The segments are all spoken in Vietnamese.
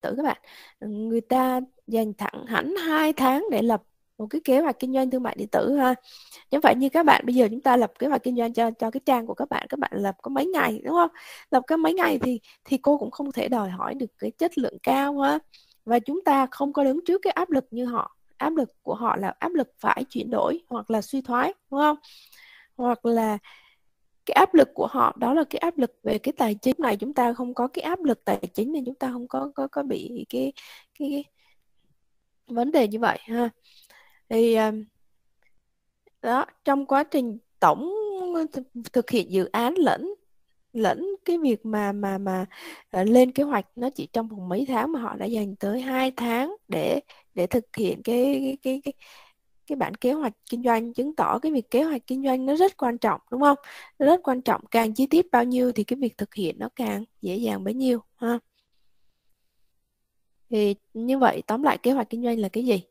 tử các bạn ừ, người ta dành thẳng hẳn 2 tháng để lập một cái kế hoạch kinh doanh thương mại điện tử ha như vậy như các bạn bây giờ chúng ta lập kế hoạch kinh doanh cho cho cái trang của các bạn các bạn lập có mấy ngày đúng không lập có mấy ngày thì thì cô cũng không thể đòi hỏi được cái chất lượng cao ha và chúng ta không có đứng trước cái áp lực như họ áp lực của họ là áp lực phải chuyển đổi hoặc là suy thoái đúng không hoặc là cái áp lực của họ đó là cái áp lực về cái tài chính này chúng ta không có cái áp lực tài chính nên chúng ta không có có có bị cái cái, cái vấn đề như vậy ha thì đó trong quá trình tổng thực hiện dự án lẫn lẫn cái việc mà mà mà ờ, lên kế hoạch nó chỉ trong vòng mấy tháng mà họ đã dành tới 2 tháng để để thực hiện cái cái cái, cái cái bản kế hoạch kinh doanh chứng tỏ cái việc kế hoạch kinh doanh nó rất quan trọng đúng không nó rất quan trọng càng chi tiết bao nhiêu thì cái việc thực hiện nó càng dễ dàng bấy nhiêu ha thì như vậy tóm lại kế hoạch kinh doanh là cái gì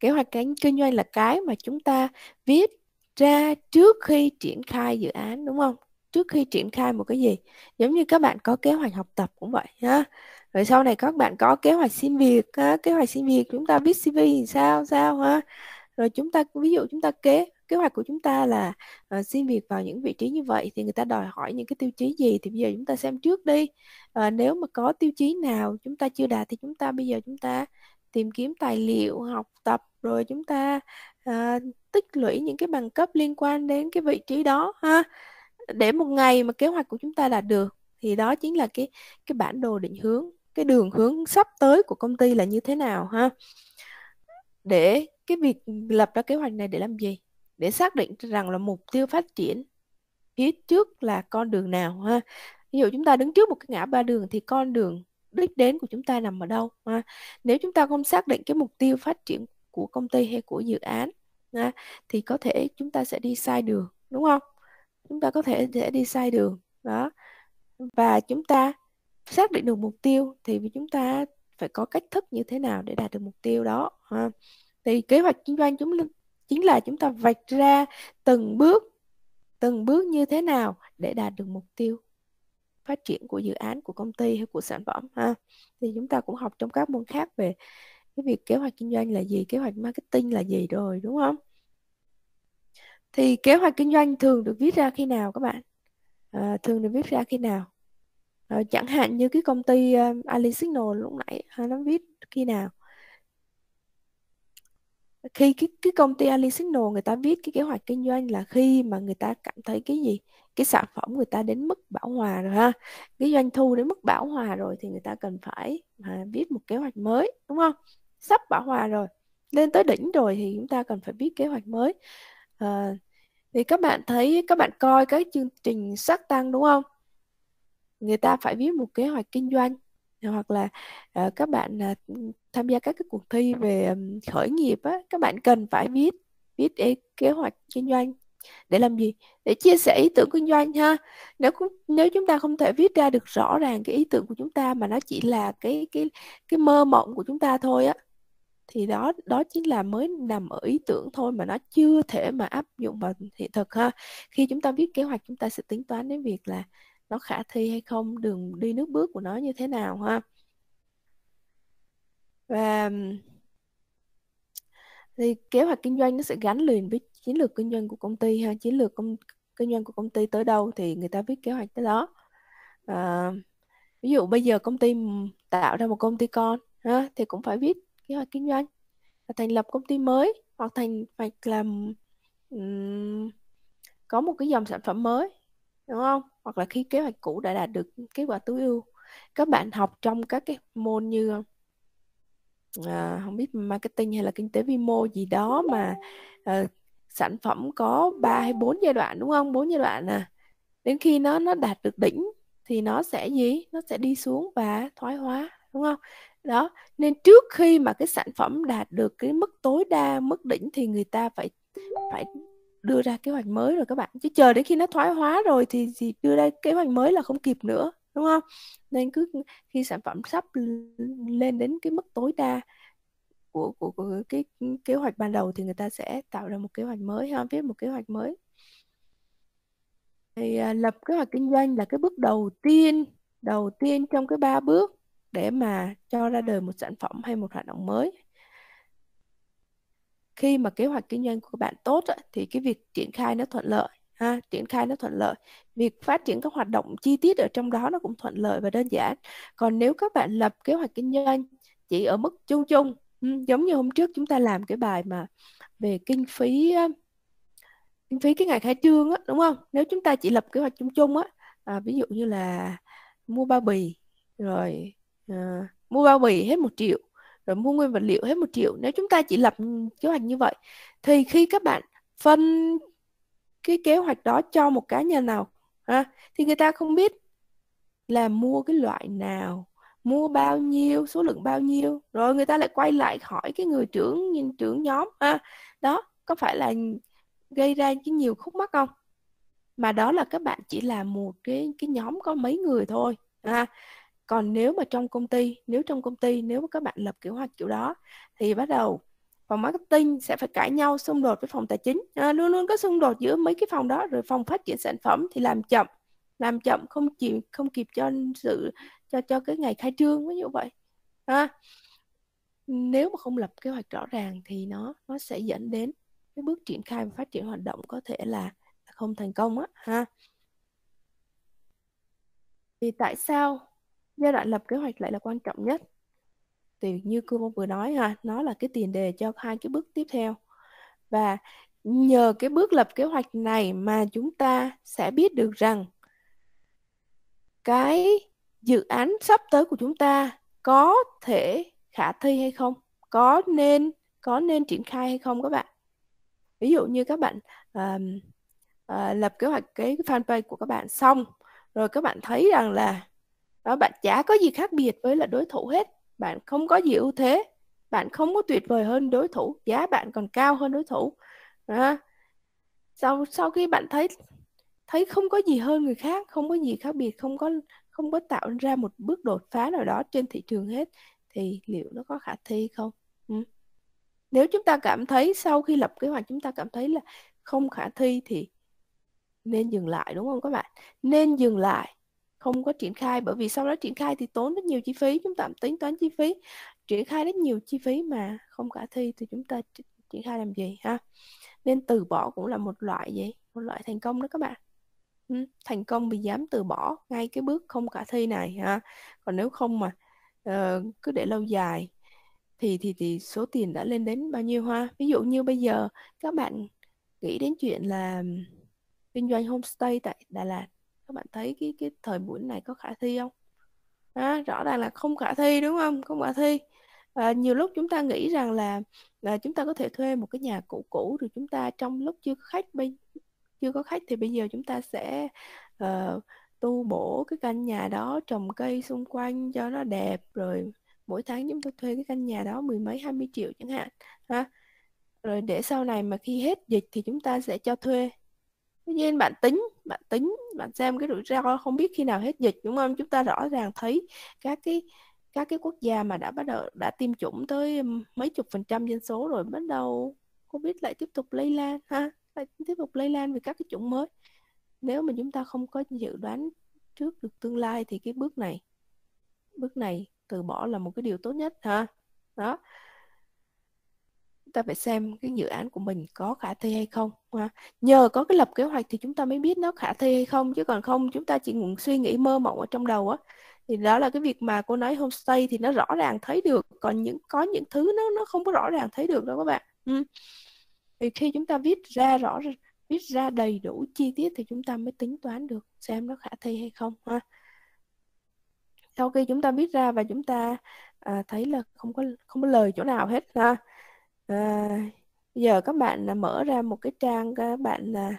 kế hoạch kinh doanh là cái mà chúng ta viết ra trước khi triển khai dự án đúng không trước khi triển khai một cái gì giống như các bạn có kế hoạch học tập cũng vậy ha rồi sau này các bạn có kế hoạch xin việc kế hoạch xin việc chúng ta viết cv thì sao sao ha rồi chúng ta ví dụ chúng ta kế kế hoạch của chúng ta là uh, xin việc vào những vị trí như vậy thì người ta đòi hỏi những cái tiêu chí gì thì bây giờ chúng ta xem trước đi uh, nếu mà có tiêu chí nào chúng ta chưa đạt thì chúng ta bây giờ chúng ta tìm kiếm tài liệu học tập rồi chúng ta uh, tích lũy những cái bằng cấp liên quan đến cái vị trí đó ha để một ngày mà kế hoạch của chúng ta đạt được thì đó chính là cái cái bản đồ định hướng cái đường hướng sắp tới của công ty là như thế nào ha để cái việc lập ra kế hoạch này để làm gì để xác định rằng là mục tiêu phát triển phía trước là con đường nào ha ví dụ chúng ta đứng trước một cái ngã ba đường thì con đường đích đến của chúng ta nằm ở đâu ha nếu chúng ta không xác định cái mục tiêu phát triển của công ty hay của dự án ha, thì có thể chúng ta sẽ đi sai đường đúng không chúng ta có thể sẽ đi sai đường đó và chúng ta xác định được mục tiêu thì chúng ta phải có cách thức như thế nào để đạt được mục tiêu đó ha thì kế hoạch kinh doanh chúng chính là chúng ta vạch ra từng bước từng bước như thế nào để đạt được mục tiêu phát triển của dự án của công ty hay của sản phẩm ha thì chúng ta cũng học trong các môn khác về cái việc kế hoạch kinh doanh là gì kế hoạch marketing là gì rồi đúng không thì kế hoạch kinh doanh thường được viết ra khi nào các bạn à, thường được viết ra khi nào à, chẳng hạn như cái công ty um, ờ, Ali Signal lúc nãy ha, ờ, nó viết khi nào khi cái cái công ty Ali Signal người ta viết cái kế hoạch kinh doanh là khi mà người ta cảm thấy cái gì cái sản phẩm người ta đến mức bão hòa rồi ha cái doanh thu đến mức bão hòa rồi thì người ta cần phải à, viết một kế hoạch mới đúng không sắp bão hòa rồi lên tới đỉnh rồi thì chúng ta cần phải viết kế hoạch mới à, thì các bạn thấy các bạn coi các chương trình sắc tăng đúng không người ta phải viết một kế hoạch kinh doanh hoặc là uh, các bạn uh, tham gia các cái cuộc thi về um, khởi nghiệp á các bạn cần phải viết viết kế hoạch kinh doanh để làm gì để chia sẻ ý tưởng kinh doanh ha nếu nếu chúng ta không thể viết ra được rõ ràng cái ý tưởng của chúng ta mà nó chỉ là cái cái cái mơ mộng của chúng ta thôi á thì đó đó chính là mới nằm ở ý tưởng thôi mà nó chưa thể mà áp dụng vào hiện thực ha khi chúng ta viết kế hoạch chúng ta sẽ tính toán đến việc là nó khả thi hay không đường đi nước bước của nó như thế nào ha và thì kế hoạch kinh doanh nó sẽ gắn liền với chiến lược kinh doanh của công ty ha chiến lược công, kinh doanh của công ty tới đâu thì người ta viết kế hoạch tới đó à, ví dụ bây giờ công ty tạo ra một công ty con ha, thì cũng phải viết kế hoạch kinh doanh và thành lập công ty mới hoặc thành phải làm um, có một cái dòng sản phẩm mới đúng không hoặc là khi kế hoạch cũ đã đạt được kết quả tối ưu các bạn học trong các cái môn như à, không biết marketing hay là kinh tế vi mô gì đó mà à, sản phẩm có 3 hay 4 giai đoạn đúng không? 4 giai đoạn à. Đến khi nó nó đạt được đỉnh thì nó sẽ gì? Nó sẽ đi xuống và thoái hóa đúng không? Đó, nên trước khi mà cái sản phẩm đạt được cái mức tối đa, mức đỉnh thì người ta phải phải đưa ra kế hoạch mới rồi các bạn chứ chờ đến khi nó thoái hóa rồi thì thì đưa ra kế hoạch mới là không kịp nữa đúng không nên cứ khi sản phẩm sắp lên đến cái mức tối đa của của, của cái kế hoạch ban đầu thì người ta sẽ tạo ra một kế hoạch mới ha viết một kế hoạch mới thì à, lập kế hoạch kinh doanh là cái bước đầu tiên đầu tiên trong cái ba bước để mà cho ra đời một sản phẩm hay một hoạt động mới khi mà kế hoạch kinh doanh của bạn tốt thì cái việc triển khai nó thuận lợi ha triển khai nó thuận lợi việc phát triển các hoạt động chi tiết ở trong đó nó cũng thuận lợi và đơn giản còn nếu các bạn lập kế hoạch kinh doanh chỉ ở mức chung chung ừ, giống như hôm trước chúng ta làm cái bài mà về kinh phí kinh phí cái ngày khai trương á đúng không nếu chúng ta chỉ lập kế hoạch chung chung á à, ví dụ như là mua bao bì rồi à, mua bao bì hết một triệu rồi mua nguyên vật liệu hết một triệu nếu chúng ta chỉ lập kế hoạch như vậy thì khi các bạn phân cái kế hoạch đó cho một cá nhân nào ha, thì người ta không biết là mua cái loại nào mua bao nhiêu số lượng bao nhiêu rồi người ta lại quay lại hỏi cái người trưởng nhìn trưởng nhóm ha đó có phải là gây ra cái nhiều khúc mắc không mà đó là các bạn chỉ là một cái cái nhóm có mấy người thôi ha còn nếu mà trong công ty nếu trong công ty nếu mà các bạn lập kế hoạch kiểu đó thì bắt đầu phòng marketing sẽ phải cãi nhau xung đột với phòng tài chính à, luôn luôn có xung đột giữa mấy cái phòng đó rồi phòng phát triển sản phẩm thì làm chậm làm chậm không chịu không kịp cho sự cho cho cái ngày khai trương ví dụ vậy à, nếu mà không lập kế hoạch rõ ràng thì nó nó sẽ dẫn đến cái bước triển khai và phát triển hoạt động có thể là không thành công á ha vì tại sao giai đoạn lập kế hoạch lại là quan trọng nhất thì như cô vừa nói ha nó là cái tiền đề cho hai cái bước tiếp theo và nhờ cái bước lập kế hoạch này mà chúng ta sẽ biết được rằng cái dự án sắp tới của chúng ta có thể khả thi hay không có nên có nên triển khai hay không các bạn ví dụ như các bạn uh, uh, lập kế hoạch cái fanpage của các bạn xong rồi các bạn thấy rằng là đó bạn chả có gì khác biệt với là đối thủ hết bạn không có gì ưu thế bạn không có tuyệt vời hơn đối thủ giá bạn còn cao hơn đối thủ đó. sau sau khi bạn thấy thấy không có gì hơn người khác không có gì khác biệt không có không có tạo ra một bước đột phá nào đó trên thị trường hết thì liệu nó có khả thi không ừ. nếu chúng ta cảm thấy sau khi lập kế hoạch chúng ta cảm thấy là không khả thi thì nên dừng lại đúng không các bạn nên dừng lại không có triển khai bởi vì sau đó triển khai thì tốn rất nhiều chi phí chúng ta tính toán chi phí triển khai rất nhiều chi phí mà không khả thi thì chúng ta triển khai làm gì ha nên từ bỏ cũng là một loại gì một loại thành công đó các bạn ừ, thành công vì dám từ bỏ ngay cái bước không khả thi này ha còn nếu không mà ờ, cứ để lâu dài thì thì thì số tiền đã lên đến bao nhiêu ha ví dụ như bây giờ các bạn nghĩ đến chuyện là kinh doanh homestay tại Đà Lạt các bạn thấy cái cái thời buổi này có khả thi không đó, rõ ràng là không khả thi đúng không không khả thi à, nhiều lúc chúng ta nghĩ rằng là, là chúng ta có thể thuê một cái nhà cũ cũ rồi chúng ta trong lúc chưa có khách bây chưa có khách thì bây giờ chúng ta sẽ uh, tu bổ cái căn nhà đó trồng cây xung quanh cho nó đẹp rồi mỗi tháng chúng tôi thuê cái căn nhà đó mười mấy hai mươi triệu chẳng hạn ha rồi để sau này mà khi hết dịch thì chúng ta sẽ cho thuê tuy nhiên bạn tính bạn tính bạn xem cái rủi ro không biết khi nào hết dịch đúng không chúng ta rõ ràng thấy các cái các cái quốc gia mà đã bắt đầu đã tiêm chủng tới mấy chục phần trăm dân số rồi bắt đầu covid lại tiếp tục lây lan ha lại tiếp tục lây lan vì các cái chủng mới nếu mà chúng ta không có dự đoán trước được tương lai thì cái bước này bước này từ bỏ là một cái điều tốt nhất ha đó ta phải xem cái dự án của mình có khả thi hay không ha. nhờ có cái lập kế hoạch thì chúng ta mới biết nó khả thi hay không chứ còn không chúng ta chỉ suy nghĩ mơ mộng ở trong đầu á thì đó là cái việc mà cô nói homestay thì nó rõ ràng thấy được còn những có những thứ nó nó không có rõ ràng thấy được đâu các bạn ừ. thì khi chúng ta viết ra rõ viết ra đầy đủ chi tiết thì chúng ta mới tính toán được xem nó khả thi hay không ha sau khi chúng ta viết ra và chúng ta à, thấy là không có không có lời chỗ nào hết ha À, giờ các bạn à, mở ra một cái trang các à, bạn là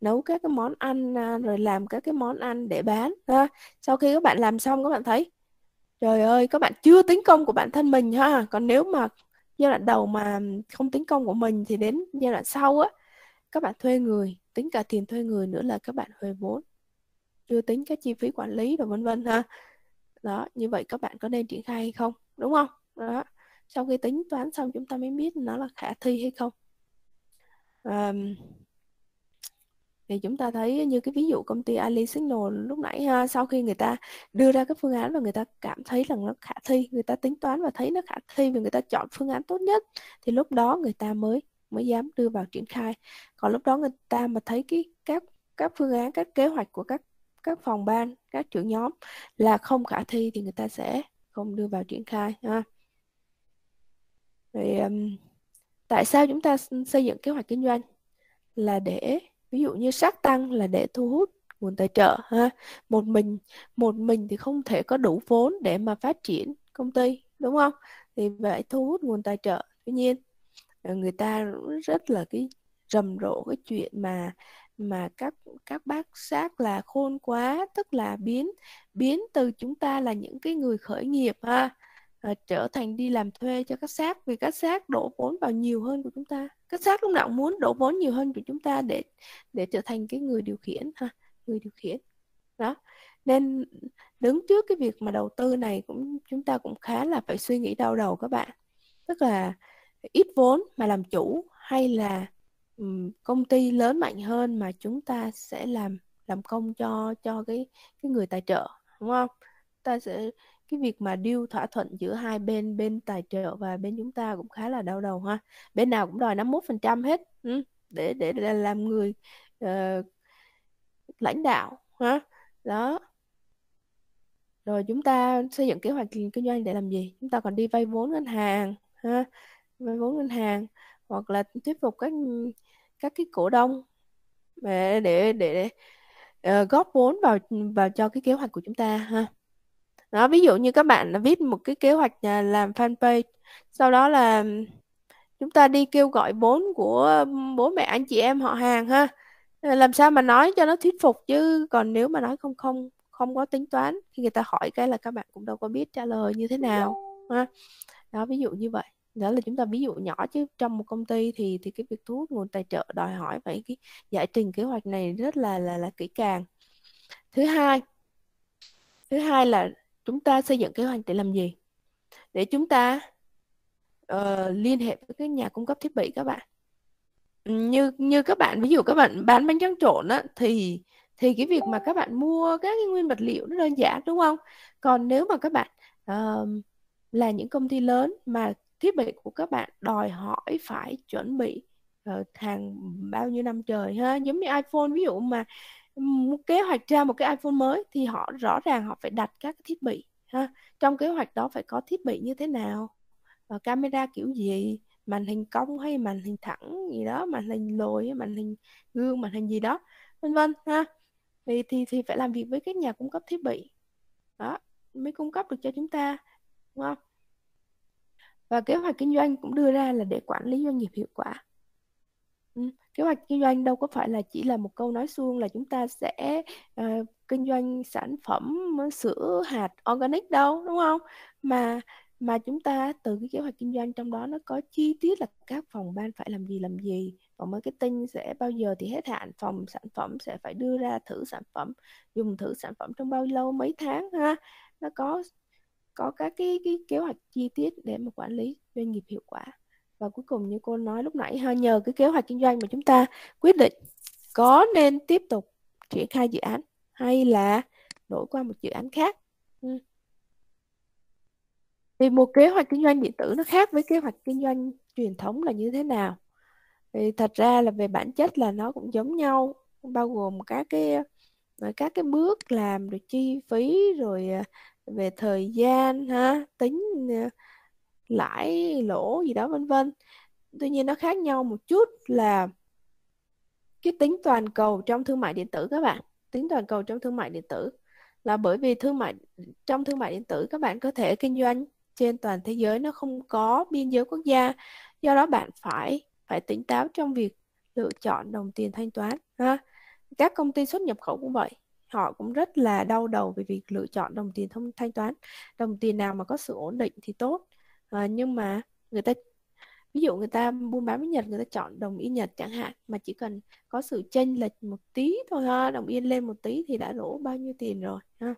nấu các cái món ăn à, rồi làm các cái món ăn để bán ha. Sau khi các bạn làm xong các bạn thấy trời ơi các bạn chưa tính công của bản thân mình ha. Còn nếu mà giai đoạn đầu mà không tính công của mình thì đến giai đoạn sau á các bạn thuê người, tính cả tiền thuê người nữa là các bạn huề vốn. Chưa tính các chi phí quản lý và vân vân ha. Đó, như vậy các bạn có nên triển khai hay không? Đúng không? Đó sau khi tính toán xong chúng ta mới biết nó là khả thi hay không um, thì chúng ta thấy như cái ví dụ công ty Ali Signal lúc nãy ha, sau khi người ta đưa ra cái phương án và người ta cảm thấy rằng nó khả thi, người ta tính toán và thấy nó khả thi và người ta chọn phương án tốt nhất thì lúc đó người ta mới mới dám đưa vào triển khai. Còn lúc đó người ta mà thấy cái các các phương án, các kế hoạch của các các phòng ban, các trưởng nhóm là không khả thi thì người ta sẽ không đưa vào triển khai ha rồi um, tại sao chúng ta xây dựng kế hoạch kinh doanh là để ví dụ như sát tăng là để thu hút nguồn tài trợ ha một mình một mình thì không thể có đủ vốn để mà phát triển công ty đúng không thì phải thu hút nguồn tài trợ tuy nhiên ờ, người ta rất là cái rầm rộ cái chuyện mà mà các các bác sát là khôn quá tức là biến biến từ chúng ta là những cái người khởi nghiệp ha uh, trở thành đi làm thuê cho các sát vì các sát đổ vốn vào nhiều hơn của chúng ta các sát lúc nào cũng muốn đổ vốn nhiều hơn của chúng ta để để trở thành cái người điều khiển ha người điều khiển đó nên đứng trước cái việc mà đầu tư này cũng chúng ta cũng khá là phải suy nghĩ đau đầu các bạn tức là ít vốn mà làm chủ hay là công ty lớn mạnh hơn mà chúng ta sẽ làm làm công cho cho cái cái người tài trợ đúng không ta sẽ cái việc mà deal thỏa thuận giữa hai bên bên tài trợ và bên chúng ta cũng khá là đau đầu ha bên nào cũng đòi 51% hết ừ, để để làm người uh, lãnh đạo ha đó rồi chúng ta xây dựng kế hoạch kinh doanh để làm gì chúng ta còn đi vay vốn ngân hàng ha vay vốn ngân hàng hoặc là thuyết phục các các cái cổ đông để để để, để ờ, uh, góp vốn vào vào cho cái kế hoạch của chúng ta ha đó ví dụ như các bạn viết một cái kế hoạch à, làm fanpage sau đó là chúng ta đi kêu gọi vốn của bố mẹ anh chị em họ hàng ha ờ, làm sao mà nói cho nó thuyết phục chứ còn nếu mà nói không không không có tính toán khi người ta hỏi cái là các bạn cũng đâu có biết trả lời như thế nào ha đó ví dụ như vậy đó là chúng ta ví dụ nhỏ chứ trong một công ty thì thì cái việc thu hút nguồn tài trợ đòi hỏi phải cái giải trình kế hoạch này rất là là là kỹ càng thứ hai thứ hai là chúng ta xây dựng kế hoạch để làm gì để chúng ta uh, liên hệ với cái nhà cung cấp thiết bị các bạn ừ, như như các bạn ví dụ các bạn bán bánh tráng trộn á thì thì cái việc mà các bạn mua các cái nguyên vật liệu nó đơn giản đúng không còn nếu mà các bạn uh, là những công ty lớn mà thiết bị của các bạn đòi hỏi phải chuẩn bị uh, hàng bao nhiêu năm trời ha giống như iPhone ví dụ mà kế hoạch ra một cái iPhone mới thì họ rõ ràng họ phải đặt các thiết bị ha trong kế hoạch đó phải có thiết bị như thế nào và camera kiểu gì màn hình cong hay màn hình thẳng gì đó màn hình lồi hay màn hình gương màn hình gì đó vân vân ha thì thì thì phải làm việc với các nhà cung cấp thiết bị đó mới cung cấp được cho chúng ta đúng không và kế hoạch kinh doanh cũng đưa ra là để quản lý doanh nghiệp hiệu quả Ừ, kế hoạch kinh doanh đâu có phải là chỉ là một câu nói suông là chúng ta sẽ ờ, kinh doanh sản phẩm ờ, sữa hạt organic đâu đúng không mà mà chúng ta từ cái kế hoạch kinh doanh trong đó nó có chi tiết là các phòng ban phải làm gì làm gì phòng marketing sẽ bao giờ thì hết hạn phòng sản phẩm sẽ phải đưa ra thử sản phẩm dùng thử sản phẩm trong bao lâu mấy tháng ha nó có có các cái, cái kế hoạch chi tiết để mà quản lý doanh nghiệp hiệu quả và cuối cùng như cô nói lúc nãy ha nhờ cái kế hoạch kinh doanh mà chúng ta quyết định có nên tiếp tục triển khai dự án hay là đổi qua một dự án khác ừ. thì một kế hoạch kinh doanh điện tử nó khác với kế hoạch kinh doanh truyền thống là như thế nào thì thật ra là về bản chất là nó cũng giống nhau bao gồm các cái ờ, các cái bước làm rồi chi phí rồi ờ, về thời gian ha tính ờ, lãi lỗ gì đó vân vân tuy nhiên nó khác nhau một chút là cái tính toàn cầu trong thương mại điện tử các bạn tính toàn cầu trong thương mại điện tử là bởi vì thương mại trong thương mại điện tử các bạn có thể kinh doanh trên toàn thế giới nó không có biên giới quốc gia do đó bạn phải phải tỉnh táo trong việc lựa chọn đồng tiền thanh toán ha các công ty xuất nhập khẩu cũng vậy họ cũng rất là đau đầu về việc lựa chọn đồng tiền thông thanh toán đồng tiền nào mà có sự ổn định thì tốt à, nhưng mà người ta ví dụ người ta buôn bán với Nhật người ta chọn đồng yên Nhật chẳng hạn mà chỉ cần có sự chênh lệch một tí thôi ha đồng yên lên một tí thì đã lỗ bao nhiêu tiền rồi ha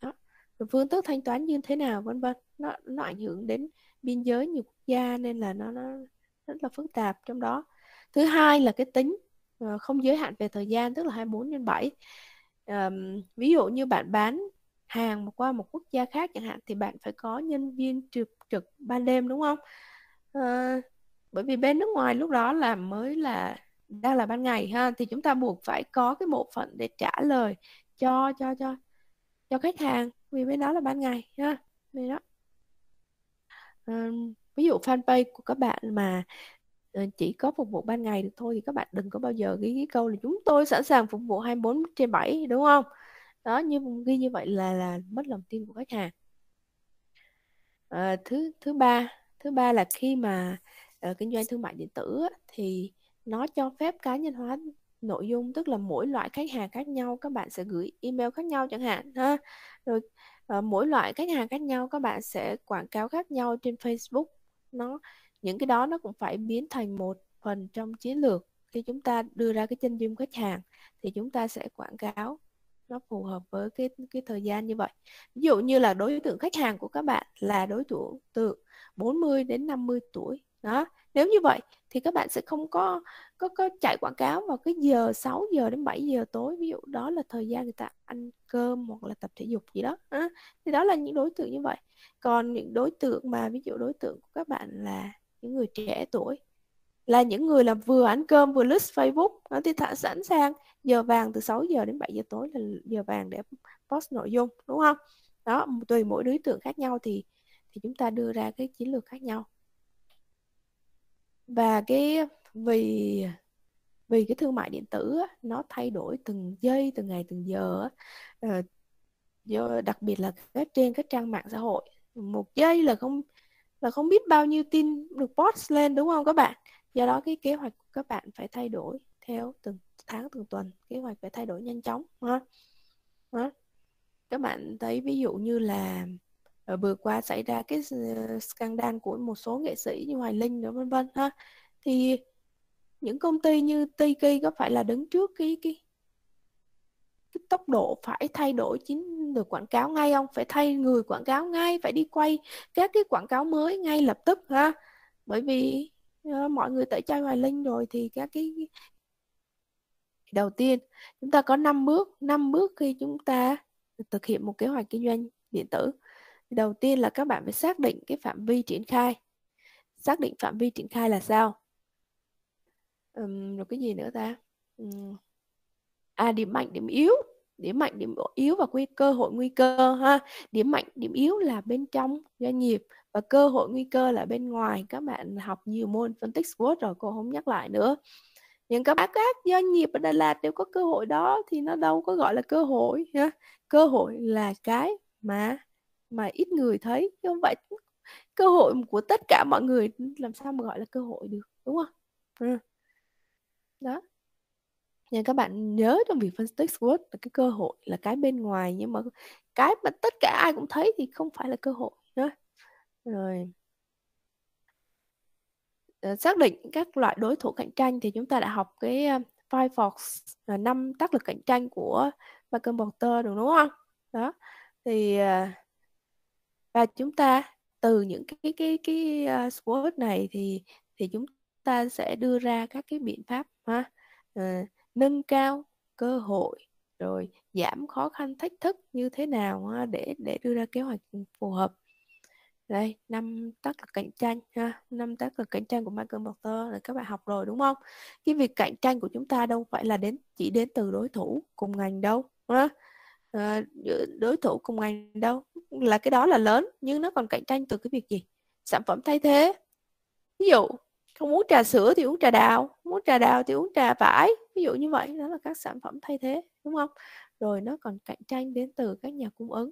đó. Rồi phương thức thanh toán như thế nào vân vân nó nó ảnh hưởng đến biên giới nhiều quốc gia nên là nó nó rất là phức tạp trong đó thứ hai là cái tính ờ, không giới hạn về thời gian tức là 24 nhân 7 um, ví dụ như bạn bán Hàn qua một quốc gia khác chẳng hạn thì bạn phải có nhân viên trực trực ban đêm đúng không? À, bởi vì bên nước ngoài lúc đó là mới là đang là ban ngày ha thì chúng ta buộc phải có cái bộ phận để trả lời cho cho cho cho khách hàng vì bên đó là ban ngày ha vì đó à, ví dụ fanpage của các bạn mà ờ, chỉ có phục vụ ban ngày được thôi thì các bạn đừng có bao giờ ghi cái câu là chúng tôi sẵn sàng phục vụ 24 trên 7 đúng không? đó như ghi như vậy là là mất lòng tin của khách hàng à, thứ thứ ba thứ ba là khi mà uh, kinh doanh thương mại điện tử thì nó cho phép cá nhân hóa nội dung tức là mỗi loại khách hàng khác nhau các bạn sẽ gửi email khác nhau chẳng hạn ha rồi uh, mỗi loại khách hàng khác nhau các bạn sẽ quảng cáo khác nhau trên Facebook nó những cái đó nó cũng phải biến thành một phần trong chiến lược khi chúng ta đưa ra cái chân dung khách hàng thì chúng ta sẽ quảng cáo nó phù hợp với cái cái thời gian như vậy. Ví dụ như là đối tượng khách hàng của các bạn là đối tượng từ 40 đến 50 tuổi. Đó, nếu như vậy thì các bạn sẽ không có có có chạy quảng cáo vào cái giờ 6 giờ đến 7 giờ tối ví dụ đó là thời gian người ta ăn cơm hoặc là tập thể dục gì đó à, thì đó là những đối tượng như vậy còn những đối tượng mà ví dụ đối tượng của các bạn là những người trẻ tuổi là những người làm vừa ăn cơm vừa lướt Facebook nó thì thả sẵn sàng giờ vàng từ 6 giờ đến 7 giờ tối là giờ vàng để post nội dung đúng không đó tùy mỗi đối tượng khác nhau thì thì chúng ta đưa ra cái chiến lược khác nhau và cái vì vì cái thương mại điện tử nó thay đổi từng giây từng ngày từng giờ ờ, do đặc biệt là các trên các trang mạng xã hội một giây là không là không biết bao nhiêu tin được post lên đúng không các bạn do đó cái kế hoạch của các bạn phải thay đổi theo từng tháng từng tuần kế hoạch phải thay đổi nhanh chóng ha, ha. các bạn thấy ví dụ như là ờ, vừa qua xảy ra cái ờ, scandal của một số nghệ sĩ như Hoài Linh đó vân vân ha thì những công ty như Tiki có phải là đứng trước cái cái cái tốc độ phải thay đổi chính lược quảng cáo ngay không phải thay người quảng cáo ngay phải đi quay các cái quảng cáo mới ngay lập tức ha bởi vì Ờ, mọi người tẩy chay hoài linh rồi thì các cái đầu tiên chúng ta có 5 bước 5 bước khi chúng ta thực hiện một kế hoạch kinh doanh điện tử đầu tiên là các bạn phải xác định cái phạm vi triển khai xác định phạm vi triển khai là sao uhm, rồi cái gì nữa ta uhm. à điểm mạnh điểm yếu điểm mạnh điểm yếu và quy cơ hội nguy cơ ha điểm mạnh điểm yếu là bên trong doanh nghiệp và cơ hội nguy cơ là bên ngoài các bạn học nhiều môn phân tích SWOT rồi cô không nhắc lại nữa những các bác các doanh nghiệp ở Đà Lạt đều có cơ hội đó thì nó đâu có gọi là cơ hội ha cơ hội là cái mà mà ít người thấy chứ không vậy cơ hội của tất cả mọi người làm sao mà gọi là cơ hội được đúng không ừ. đó nhưng các bạn nhớ trong việc phân tích SWOT là cái cơ hội là cái bên ngoài nhưng mà cái mà tất cả ai cũng thấy thì không phải là cơ hội nhá rồi ờ, xác định các loại đối thủ cạnh tranh thì chúng ta đã học cái ờ, Firefox là năm tác lực cạnh tranh của Malcolm Porter đúng không đó thì ờ, và chúng ta từ những cái cái cái SWOT này thì thì chúng ta sẽ đưa ra các cái biện pháp ha nâng cao cơ hội rồi giảm khó khăn thách thức như thế nào để để đưa ra kế hoạch phù hợp đây năm tác lực cạnh tranh ha năm tác lực cạnh tranh của Michael Porter là các bạn học rồi đúng không cái việc cạnh tranh của chúng ta đâu phải là đến chỉ đến từ đối thủ cùng ngành đâu ha à, đối thủ cùng ngành đâu là cái đó là lớn nhưng nó còn cạnh tranh từ cái việc gì sản phẩm thay thế ví dụ không muốn trà sữa thì uống trà đào không muốn trà đào thì uống trà vải ví dụ như vậy đó là các sản phẩm thay thế đúng không rồi nó còn cạnh tranh đến từ các nhà cung ứng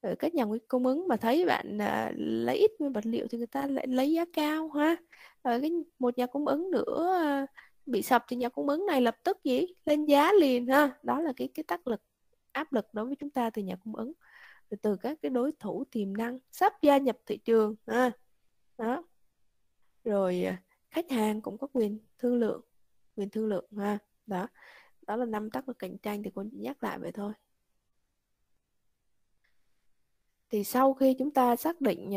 ở ừ, các nhà cung ứng mà thấy bạn à, lấy ít nguyên vật liệu thì người ta lại lấy giá cao ha rồi ờ, cái một nhà cung ứng nữa à, bị sập thì nhà cung ứng này lập tức gì lên giá liền ha đó là cái cái tác lực áp lực đối với chúng ta từ nhà cung ứng từ các cái đối thủ tiềm năng sắp gia nhập thị trường ha đó rồi à, khách hàng cũng có quyền thương lượng quyền thương lượng ha đó đó là năm tác lực cạnh tranh thì cô chỉ nhắc lại vậy thôi thì sau khi chúng ta xác định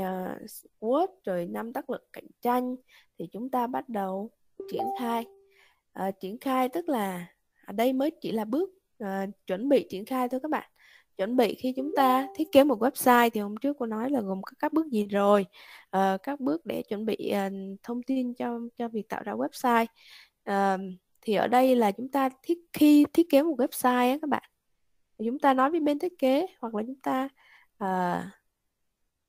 uh, rồi năm tác lực cạnh tranh thì chúng ta bắt đầu triển khai uh, triển khai tức là ở đây mới chỉ là bước uh, chuẩn bị triển khai thôi các bạn chuẩn bị khi chúng ta thiết kế một website thì hôm trước cô nói là gồm các bước gì rồi uh, các bước để chuẩn bị uh, thông tin cho cho việc tạo ra website uh, thì ở đây là chúng ta thiết khi thiết kế một website á các bạn chúng ta nói với bên thiết kế hoặc là chúng ta uh,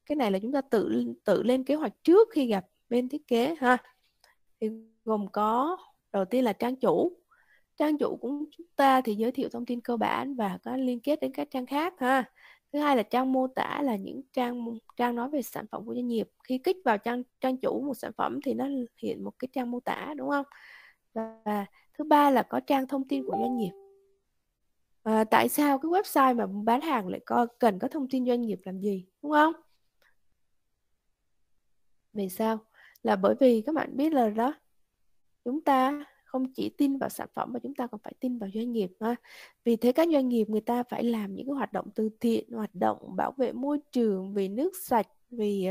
cái này là chúng ta tự tự lên kế hoạch trước khi gặp bên thiết kế ha thì gồm có đầu tiên là trang chủ trang chủ của chúng ta thì giới thiệu thông tin cơ bản và có liên kết đến các trang khác ha thứ hai là trang mô tả là những trang trang nói về sản phẩm của doanh nghiệp khi kích vào trang trang chủ một sản phẩm thì nó hiện một cái trang mô tả đúng không và thứ ba là có trang thông tin của doanh nghiệp à, tại sao cái website mà bán hàng lại có, cần có thông tin doanh nghiệp làm gì đúng không vì sao là bởi vì các bạn biết là đó chúng ta không chỉ tin vào sản phẩm mà chúng ta còn phải tin vào doanh nghiệp ha. vì thế các doanh nghiệp người ta phải làm những cái hoạt động từ thiện hoạt động bảo vệ môi trường vì nước sạch vì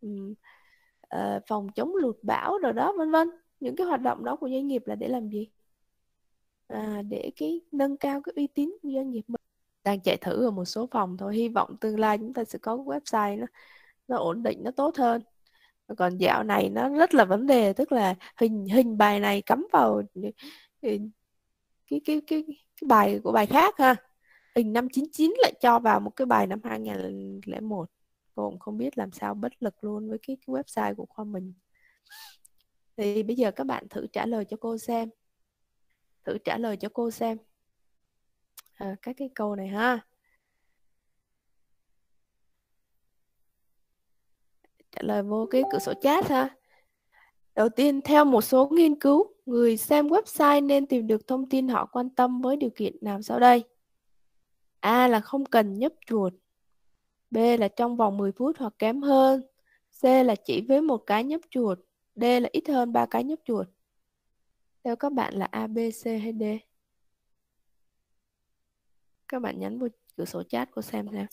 um, uh, phòng chống lụt bão rồi đó vân vân những cái hoạt động đó của doanh nghiệp là để làm gì à, để cái nâng cao cái uy tín của doanh nghiệp mình đang chạy thử ở một số phòng thôi hy vọng tương lai chúng ta sẽ có cái website nó nó ổn định nó tốt hơn còn dạo này nó rất là vấn đề tức là hình hình bài này cắm vào ừ, cái cái cái cái bài của bài khác ha hình năm 99 lại cho vào một cái bài năm 2001 cô cũng không biết làm sao bất lực luôn với cái, cái website của khoa mình thì bây giờ các bạn thử trả lời cho cô xem thử trả lời cho cô xem à, các cái câu này ha trả lời vô cái cửa sổ chat ha đầu tiên theo một số nghiên cứu người xem website nên tìm được thông tin họ quan tâm với điều kiện nào sau đây a là không cần nhấp chuột b là trong vòng 10 phút hoặc kém hơn c là chỉ với một cái nhấp chuột d là ít hơn ba cái nhấp chuột theo các bạn là a b c hay d các bạn nhắn vào cửa sổ chat của xem xem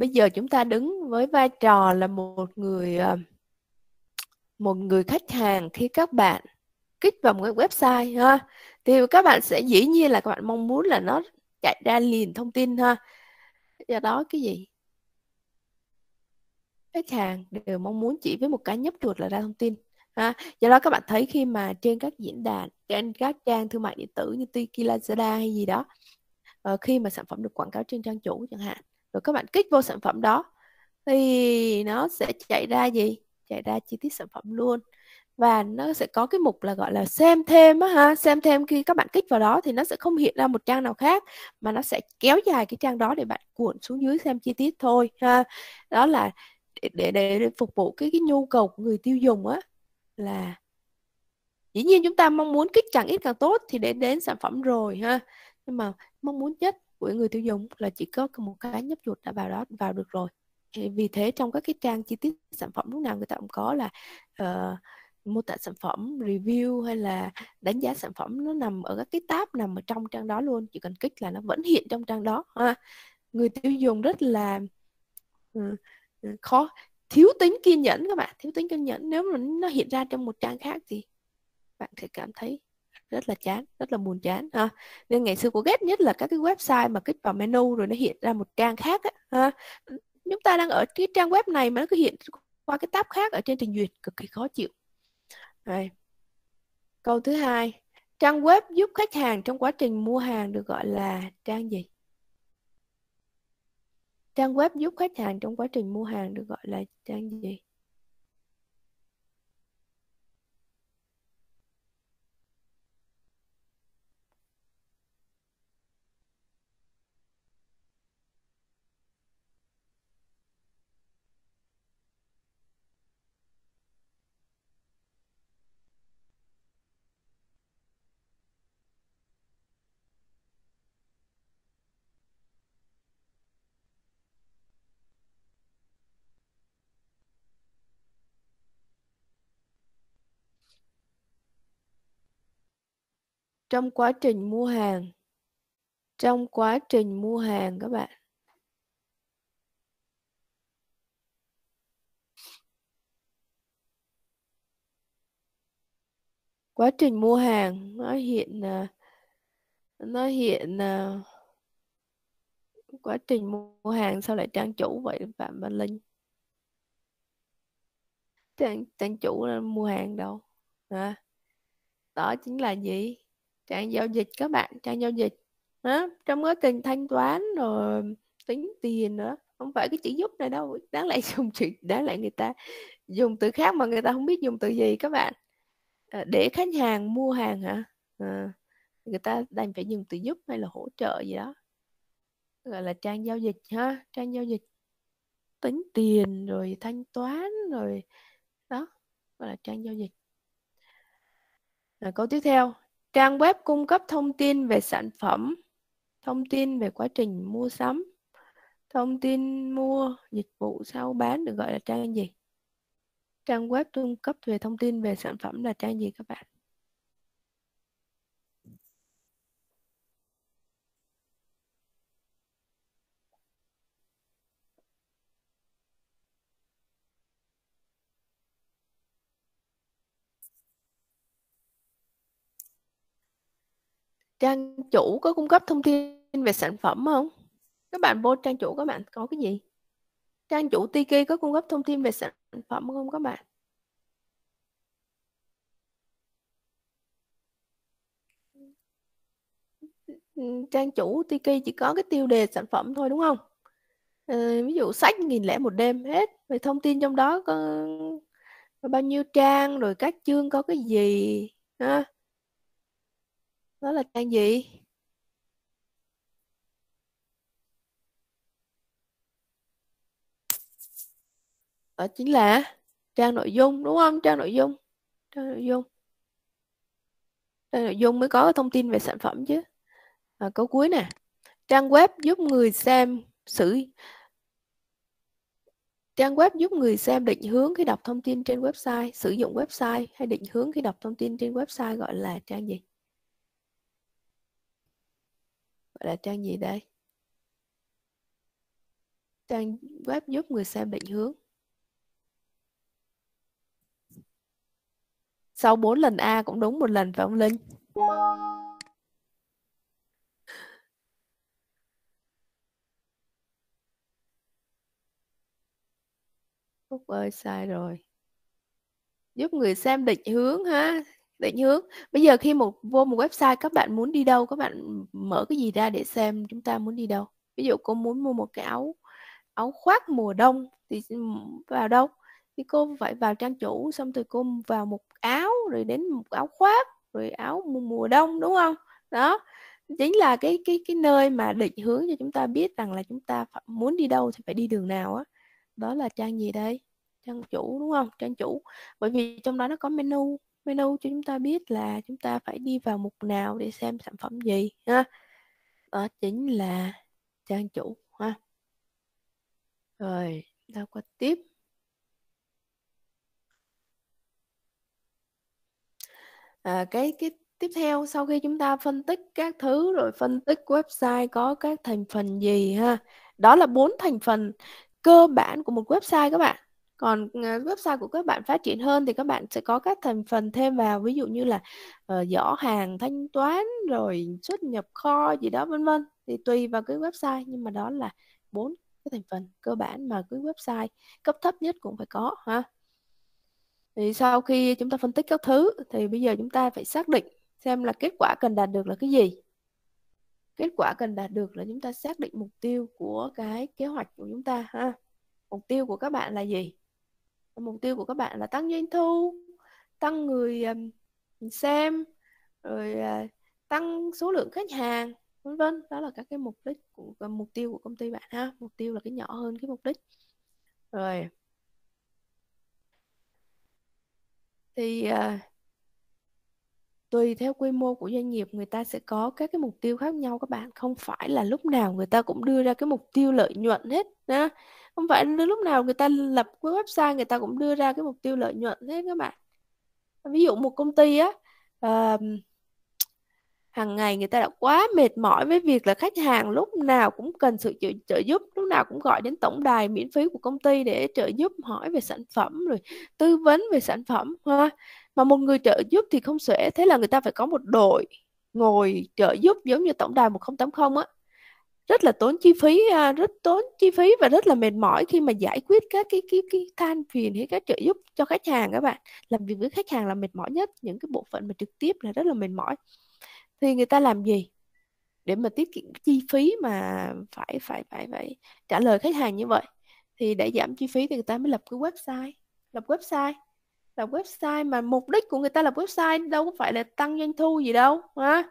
bây giờ chúng ta đứng với vai trò là một người ờ, một người khách hàng khi các bạn kích vào một cái website ha thì các bạn sẽ dĩ nhiên là các bạn mong muốn là nó chạy ra liền thông tin ha do đó cái gì khách hàng đều mong muốn chỉ với một cái nhấp chuột là ra thông tin ha do đó các bạn thấy khi mà trên các diễn đàn trên các trang thương mại điện tử như Tiki Lazada hay gì đó ờ, khi mà sản phẩm được quảng cáo trên trang chủ chẳng hạn rồi các bạn kích vô sản phẩm đó thì nó sẽ chạy ra gì chạy ra chi tiết sản phẩm luôn và nó sẽ có cái mục là gọi là xem thêm á ha xem thêm khi các bạn kích vào đó thì nó sẽ không hiện ra một trang nào khác mà nó sẽ kéo dài cái trang đó để bạn cuộn xuống dưới xem chi tiết thôi ha đó là để để, để phục vụ cái cái nhu cầu của người tiêu dùng á là dĩ nhiên chúng ta mong muốn kích càng ít càng tốt thì để đến sản phẩm rồi ha nhưng mà mong muốn nhất của người tiêu dùng là chỉ có một cái nhấp chuột đã vào đó vào được rồi vì thế trong các cái trang chi tiết sản phẩm lúc nào người ta cũng có là uh, mô tả sản phẩm review hay là đánh giá sản phẩm nó nằm ở các cái tab nằm ở trong trang đó luôn chỉ cần kích là nó vẫn hiện trong trang đó ha. người tiêu dùng rất là uh, khó thiếu tính kiên nhẫn các bạn thiếu tính kiên nhẫn nếu mà nó hiện ra trong một trang khác thì bạn sẽ cảm thấy rất là chán rất là buồn chán ha nên ngày xưa cô ghét nhất là các cái website mà kích vào menu rồi nó hiện ra một trang khác á ha chúng ta đang ở cái trang web này mà nó cứ hiện qua cái tab khác ở trên trình duyệt cực kỳ khó chịu Đây. câu thứ hai trang web giúp khách hàng trong quá trình mua hàng được gọi là trang gì trang web giúp khách hàng trong quá trình mua hàng được gọi là trang gì trong quá trình mua hàng trong quá trình mua hàng các bạn quá trình mua hàng nó hiện à, nó hiện à, quá trình mua hàng sao lại trang chủ vậy phạm văn linh trang, trang chủ là mua hàng đâu à, đó chính là gì trạng giao dịch các bạn trạng giao dịch đó, trong quá trình thanh toán rồi tính tiền nữa không phải cái chữ giúp này đâu đáng lẽ dùng chữ đáng lẽ người ta dùng từ khác mà người ta không biết dùng từ gì các bạn à, để khách hàng mua hàng hả à, người ta đành phải dùng từ giúp hay là hỗ trợ gì đó gọi là trang giao dịch ha trang giao dịch tính tiền rồi thanh toán rồi đó gọi là trang giao dịch à, câu tiếp theo Trang web cung cấp thông tin về sản phẩm, thông tin về quá trình mua sắm, thông tin mua dịch vụ sau bán được gọi là trang gì? Trang web cung cấp về thông tin về sản phẩm là trang gì các bạn? trang chủ có cung cấp thông tin về sản phẩm không các bạn vô trang chủ các bạn có cái gì trang chủ tiki có cung cấp thông tin về sản phẩm không các bạn ừ, trang chủ tiki chỉ có cái tiêu đề sản phẩm thôi đúng không ừ, ví dụ sách nghìn lẻ một đêm hết về thông tin trong đó có bao nhiêu trang rồi các chương có cái gì ha đó là trang gì đó chính là trang nội dung đúng không trang nội dung trang nội dung trang nội dung mới có thông tin về sản phẩm chứ à, câu cuối nè trang web giúp người xem sử trang web giúp người xem định hướng khi đọc thông tin trên website sử dụng website hay định hướng khi đọc thông tin trên website gọi là trang gì gọi là trang gì đây trang web giúp người xem định hướng sau 4 lần A cũng đúng một lần phải không Linh Phúc ơi sai rồi giúp người xem định hướng ha vậy hướng bây giờ khi một vô một website các bạn muốn đi đâu các bạn mở cái gì ra để xem chúng ta muốn đi đâu ví dụ cô muốn mua một cái áo áo khoác mùa đông thì vào đâu thì cô phải vào trang chủ xong rồi cô vào một áo rồi đến một áo khoác rồi áo mùa, mùa đông đúng không đó chính là cái cái cái nơi mà định hướng cho chúng ta biết rằng là chúng ta phải, muốn đi đâu thì phải đi đường nào á đó. đó là trang gì đây trang chủ đúng không trang chủ bởi vì trong đó nó có menu menu cho chúng ta biết là chúng ta phải đi vào mục nào để xem sản phẩm gì ha đó chính là trang chủ ha rồi ta qua tiếp à, cái cái tiếp theo sau khi chúng ta phân tích các thứ rồi phân tích website có các thành phần gì ha đó là bốn thành phần cơ bản của một website các bạn còn ờ, website của các bạn phát triển hơn thì các bạn sẽ có các thành phần thêm vào ví dụ như là uh, giỏ hàng thanh toán rồi xuất nhập kho gì đó vân vân thì tùy vào cái website nhưng mà đó là bốn cái thành phần cơ bản mà cái website cấp thấp nhất cũng phải có ha thì sau khi chúng ta phân tích các thứ thì bây giờ chúng ta phải xác định xem là kết quả cần đạt được là cái gì kết quả cần đạt được là chúng ta xác định mục tiêu của cái kế hoạch của chúng ta ha mục tiêu của các bạn là gì mục tiêu của các bạn là tăng doanh thu tăng người à, xem rồi à, tăng số lượng khách hàng vân vân đó là các cái mục đích của à, mục tiêu của công ty bạn ha mục tiêu là cái nhỏ hơn cái mục đích rồi thì tùy theo quy mô của doanh nghiệp người ta sẽ có các cái mục tiêu khác nhau các bạn không phải là lúc nào người ta cũng đưa ra cái mục tiêu lợi nhuận hết đó không phải lúc nào người ta lập cái website người ta cũng đưa ra cái mục tiêu lợi nhuận thế các bạn ví dụ một công ty á uh, hàng ngày người ta đã quá mệt mỏi với việc là khách hàng lúc nào cũng cần sự trợ, trợ giúp lúc nào cũng gọi đến tổng đài miễn phí của công ty để trợ giúp hỏi về sản phẩm rồi tư vấn về sản phẩm ha mà một người trợ giúp thì không xuể thế là người ta phải có một đội ngồi trợ giúp giống như tổng đài 1080 á rất là tốn chi phí à, rất tốn chi phí và rất là mệt mỏi khi mà giải quyết các cái cái cái than phiền hay các trợ giúp cho khách hàng các bạn làm việc với khách hàng là mệt mỏi nhất những cái bộ phận mà trực tiếp là rất là mệt mỏi thì người ta làm gì để mà tiết kiệm chi phí mà phải phải phải phải trả lời khách hàng như vậy thì để giảm chi phí thì người ta mới lập cái website lập website lập website mà mục đích của người ta lập website đâu có phải là tăng doanh thu gì đâu ha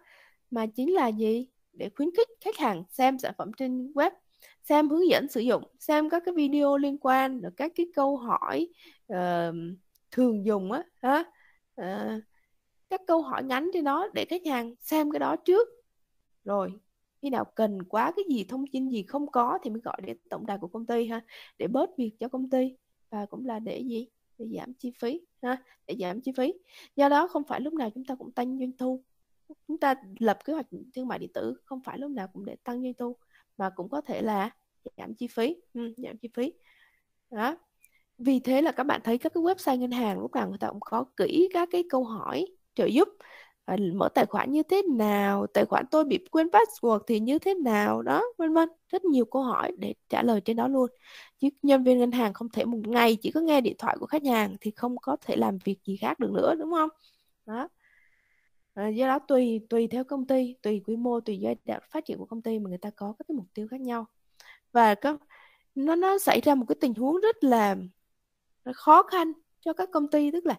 mà chính là gì để khuyến khích khách hàng xem sản phẩm trên web xem hướng dẫn sử dụng xem các cái video liên quan rồi các cái câu hỏi uh, thường dùng á uh, các câu hỏi ngắn trên đó để khách hàng xem cái đó trước rồi khi nào cần quá cái gì thông tin gì không có thì mới gọi đến tổng đài của công ty ha để bớt việc cho công ty và cũng là để gì để giảm chi phí ha để giảm chi phí do đó không phải lúc nào chúng ta cũng tăng doanh thu chúng ta lập kế hoạch thương mại điện tử không phải lúc nào cũng để tăng doanh thu mà cũng có thể là giảm chi phí ừ, giảm chi phí đó vì thế là các bạn thấy các cái website ngân hàng lúc nào người ta cũng có kỹ các cái câu hỏi trợ giúp mở tài khoản như thế nào tài khoản tôi bị quên password thì như thế nào đó vân vân rất nhiều câu hỏi để trả lời trên đó luôn chứ nhân viên ngân hàng không thể một ngày chỉ có nghe điện thoại của khách hàng thì không có thể làm việc gì khác được nữa đúng không đó Ờ, do đó tùy tùy theo công ty tùy quy mô tùy giai đoạn phát triển của công ty mà người ta có các cái mục tiêu khác nhau và các nó nó xảy ra một cái tình huống rất là khó khăn cho các công ty tức là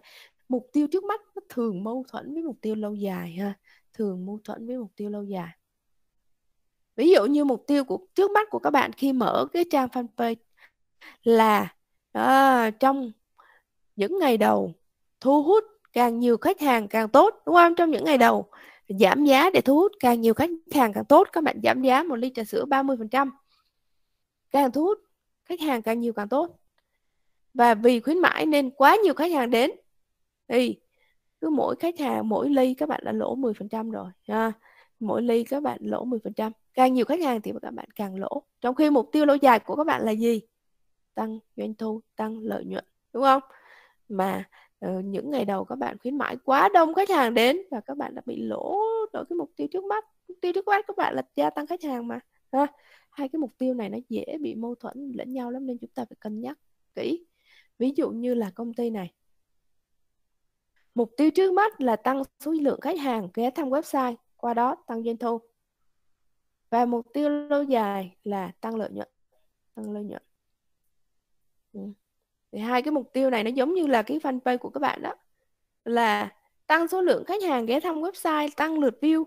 mục tiêu trước mắt nó thường mâu thuẫn với mục tiêu lâu dài ha thường mâu thuẫn với mục tiêu lâu dài ví dụ như mục tiêu của trước mắt của các bạn khi mở cái trang fanpage là à, trong những ngày đầu thu hút càng nhiều khách hàng càng tốt đúng không trong những ngày đầu giảm giá để thu hút càng nhiều khách hàng càng tốt các bạn giảm giá một ly trà sữa 30% càng thu hút khách hàng càng nhiều càng tốt và vì khuyến mãi nên quá nhiều khách hàng đến thì cứ mỗi khách hàng mỗi ly các bạn đã lỗ 10% rồi ha mỗi ly các bạn lỗ 10% càng nhiều khách hàng thì các bạn càng lỗ trong khi mục tiêu lâu dài của các bạn là gì tăng doanh thu tăng lợi nhuận đúng không mà Ờ, những ngày đầu các bạn khuyến mãi quá đông khách hàng đến và các bạn đã bị lỗ đổi cái mục tiêu trước mắt mục tiêu trước mắt các bạn là gia tăng khách hàng mà ha hai cái mục tiêu này nó dễ bị mâu thuẫn lẫn nhau lắm nên chúng ta phải cân nhắc kỹ ví dụ như là công ty này mục tiêu trước mắt là tăng số lượng khách hàng ghé thăm website qua đó tăng doanh thu và mục tiêu lâu dài là tăng lợi nhuận tăng lợi nhuận ừ thì hai cái mục tiêu này nó giống như là cái fanpage của các bạn đó là tăng số lượng khách hàng ghé thăm website tăng lượt view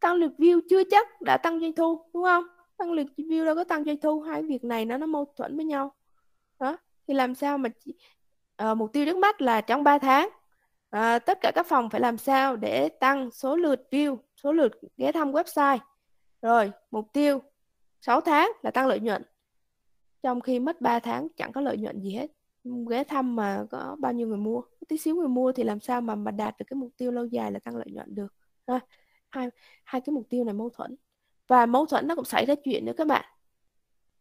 tăng lượt view chưa chắc đã tăng doanh thu đúng không tăng lượt view đâu có tăng doanh thu hai việc này nó nó mâu thuẫn với nhau đó thì làm sao mà chỉ, à, mục tiêu trước mắt là trong 3 tháng à, tất cả các phòng phải làm sao để tăng số lượt view số lượt ghé thăm website rồi mục tiêu 6 tháng là tăng lợi nhuận trong khi mất 3 tháng chẳng có lợi nhuận gì hết ghé thăm mà có bao nhiêu người mua tí xíu người mua thì làm sao mà mà đạt được cái mục tiêu lâu dài là tăng lợi nhuận được ha hai hai cái mục tiêu này mâu thuẫn và mâu thuẫn nó cũng xảy ra chuyện nữa các bạn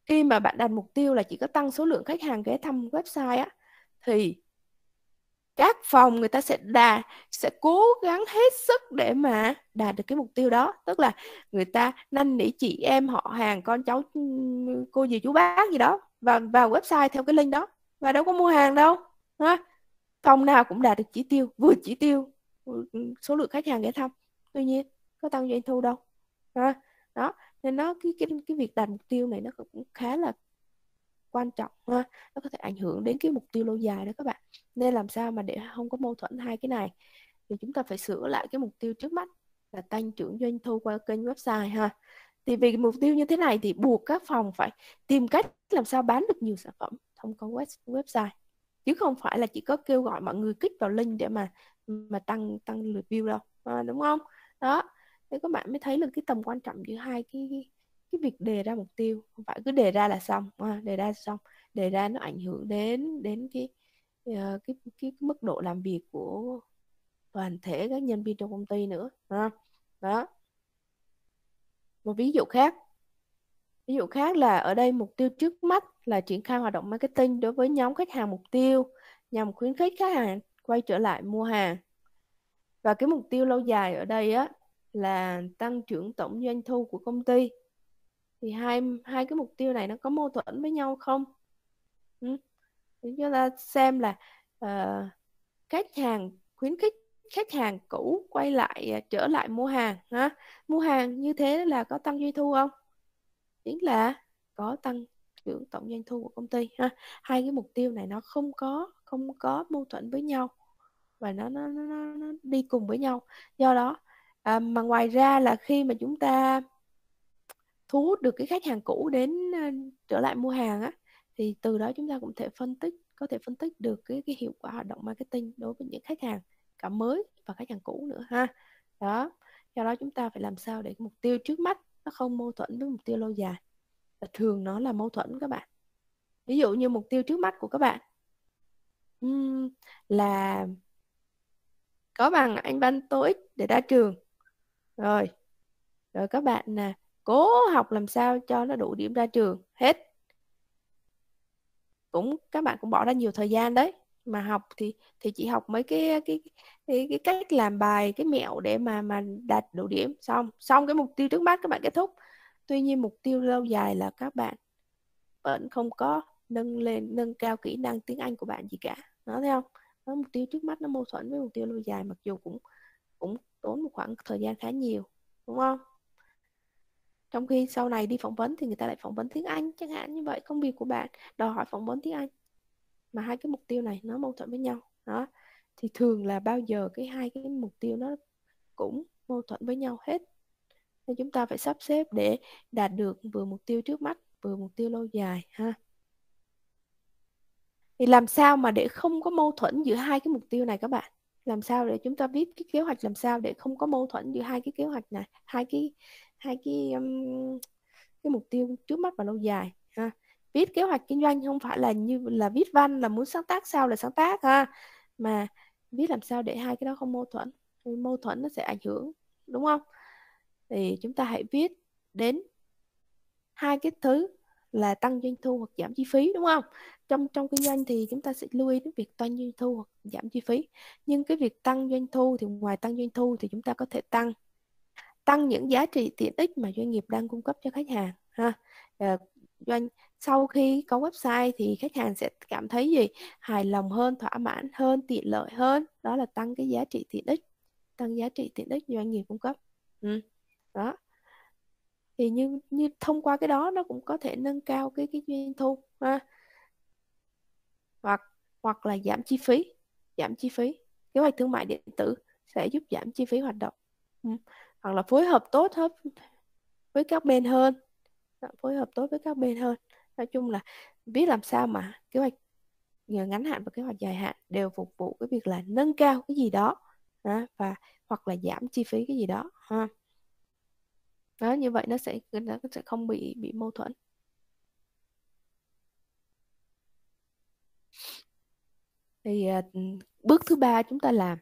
khi mà bạn đặt mục tiêu là chỉ có tăng số lượng khách hàng ghé thăm website á thì các phòng người ta sẽ đà sẽ cố gắng hết sức để mà đạt được cái mục tiêu đó tức là người ta năn nỉ chị em họ hàng con cháu ừ, cô dì chú bác gì đó vào vào website theo cái link đó và đâu có mua hàng đâu đó. phòng nào cũng đạt được chỉ tiêu vượt chỉ tiêu ừ, số lượng khách hàng ghé thăm tuy nhiên có tăng doanh thu đâu đó, đó. nên nó cái, cái cái việc đạt mục tiêu này nó cũng khá là quan trọng ha. nó có thể ảnh hưởng đến cái mục tiêu lâu dài đó các bạn nên làm sao mà để không có mâu thuẫn hai cái này thì chúng ta phải sửa lại cái mục tiêu trước mắt là tăng trưởng doanh thu qua kênh website ha thì vì mục tiêu như thế này thì buộc các phòng phải tìm cách làm sao bán được nhiều sản phẩm không có web, website chứ không phải là chỉ có kêu gọi mọi người kích vào link để mà mà tăng tăng lượt view đâu à, đúng không đó thế các bạn mới thấy được cái tầm quan trọng giữa hai cái cái việc đề ra mục tiêu không phải cứ đề ra là xong à, đề ra xong đề ra nó ảnh hưởng đến đến cái cái, ờ, cái, cái mức độ làm việc của toàn thể các nhân viên trong công ty nữa à, đó một ví dụ khác ví dụ khác là ở đây mục tiêu trước mắt là triển khai hoạt động marketing đối với nhóm khách hàng mục tiêu nhằm khuyến khích khách hàng quay trở lại mua hàng. Và cái mục tiêu lâu dài ở đây á là tăng trưởng tổng doanh thu của công ty. Thì hai hai cái mục tiêu này nó có mâu thuẫn với nhau không? Ừ. Chúng ta xem là uh, khách hàng khuyến khích khách hàng cũ quay lại à, trở lại mua hàng ha mua hàng như thế là có tăng doanh thu không chính là có tăng lượng tổng doanh thu của công ty ha hai cái mục tiêu này nó không có không có mâu thuẫn với nhau và nó nó nó, nó đi cùng với nhau do đó à, mà ngoài ra là khi mà chúng ta thu hút được cái khách hàng cũ đến uh, trở lại mua hàng á thì từ đó chúng ta cũng thể phân tích có thể phân tích được cái, cái hiệu quả hoạt động marketing đối với những khách hàng cả mới và khách hàng cũ nữa ha đó do đó chúng ta phải làm sao để mục tiêu trước mắt nó không mâu thuẫn với mục tiêu lâu dài thường nó là mâu thuẫn các bạn ví dụ như mục tiêu trước mắt của các bạn là có bằng anh văn TOEIC để ra trường rồi rồi các bạn nè cố học làm sao cho nó đủ điểm ra trường hết cũng các bạn cũng bỏ ra nhiều thời gian đấy mà học thì thì chỉ học mấy cái cái cái, cái cách làm bài cái mẹo để mà mà đạt đủ điểm xong xong cái mục tiêu trước mắt các bạn kết thúc Tuy nhiên mục tiêu lâu dài là các bạn vẫn không có nâng lên nâng cao kỹ năng tiếng Anh của bạn gì cả. Nó thấy không? Nó mục tiêu trước mắt nó mâu thuẫn với mục tiêu lâu dài mặc dù cũng cũng tốn một khoảng thời gian khá nhiều, đúng không? Trong khi sau này đi phỏng vấn thì người ta lại phỏng vấn tiếng Anh chẳng hạn như vậy, công việc của bạn đòi hỏi phỏng vấn tiếng Anh. Mà hai cái mục tiêu này nó mâu thuẫn với nhau. Đó. Thì thường là bao giờ cái hai cái mục tiêu nó cũng mâu thuẫn với nhau hết nên chúng ta phải sắp xếp để đạt được vừa mục tiêu trước mắt vừa mục tiêu lâu dài ha thì làm sao mà để không có mâu thuẫn giữa hai cái mục tiêu này các bạn làm sao để chúng ta viết cái kế hoạch làm sao để không có mâu thuẫn giữa hai cái kế hoạch này hai cái hai cái um, cái mục tiêu trước mắt và lâu dài ha viết kế hoạch kinh doanh không phải là như là viết văn là muốn sáng tác sao là sáng tác ha mà viết làm sao để hai cái đó không mâu thuẫn mâu thuẫn nó sẽ ảnh hưởng đúng không thì chúng ta hãy viết đến hai cái thứ là tăng doanh thu hoặc giảm chi phí đúng không trong trong kinh doanh thì chúng ta sẽ lưu ý đến việc tăng doanh thu hoặc giảm chi phí nhưng cái việc tăng doanh thu thì ngoài tăng doanh thu thì chúng ta có thể tăng tăng những giá trị tiện ích mà doanh nghiệp đang cung cấp cho khách hàng ha ờ, doanh sau khi có website thì khách hàng sẽ cảm thấy gì hài lòng hơn thỏa mãn hơn tiện lợi hơn đó là tăng cái giá trị tiện ích tăng giá trị tiện ích doanh nghiệp cung cấp ừ đó thì như như thông qua cái đó nó cũng có thể nâng cao cái cái doanh thu ha hoặc hoặc là giảm chi phí giảm chi phí kế hoạch thương mại điện tử sẽ giúp giảm chi phí hoạt động ừ. hoặc là phối hợp tốt hơn với các bên hơn phối hợp tốt với các bên hơn nói chung là biết làm sao mà kế hoạch ờ, ngắn hạn và kế hoạch dài hạn đều phục vụ cái việc là nâng cao cái gì đó và hoặc là giảm chi phí cái gì đó ha đó như vậy nó sẽ nó sẽ không bị bị mâu thuẫn thì à, bước thứ ba chúng ta làm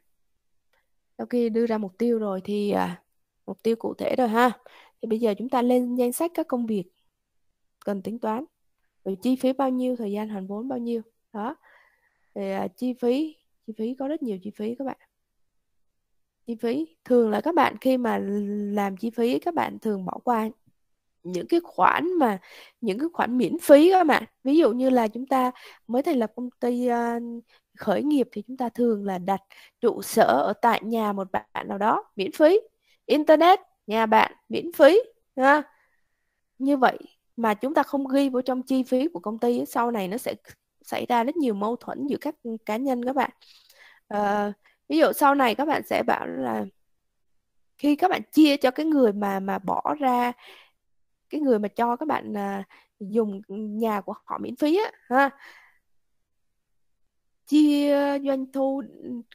sau khi đưa ra mục tiêu rồi thì à, mục tiêu cụ thể rồi ha thì bây giờ chúng ta lên danh sách các công việc cần tính toán rồi chi phí bao nhiêu thời gian hoàn vốn bao nhiêu đó thì à, chi phí chi phí có rất nhiều chi phí các bạn chi phí thường là các bạn khi mà làm chi phí các bạn thường bỏ qua những cái khoản mà những cái khoản miễn phí các bạn ví dụ như là chúng ta mới thành lập công ty uh, khởi nghiệp thì chúng ta thường là đặt trụ sở ở tại nhà một bạn nào đó miễn phí internet nhà bạn miễn phí ha. như vậy mà chúng ta không ghi vào trong chi phí của công ty sau này nó sẽ xảy ra rất nhiều mâu thuẫn giữa các cá nhân các bạn uh, ví dụ sau này các bạn sẽ bảo là khi các bạn chia cho cái người mà mà bỏ ra cái người mà cho các bạn à, dùng nhà của họ miễn phí á ha chia doanh thu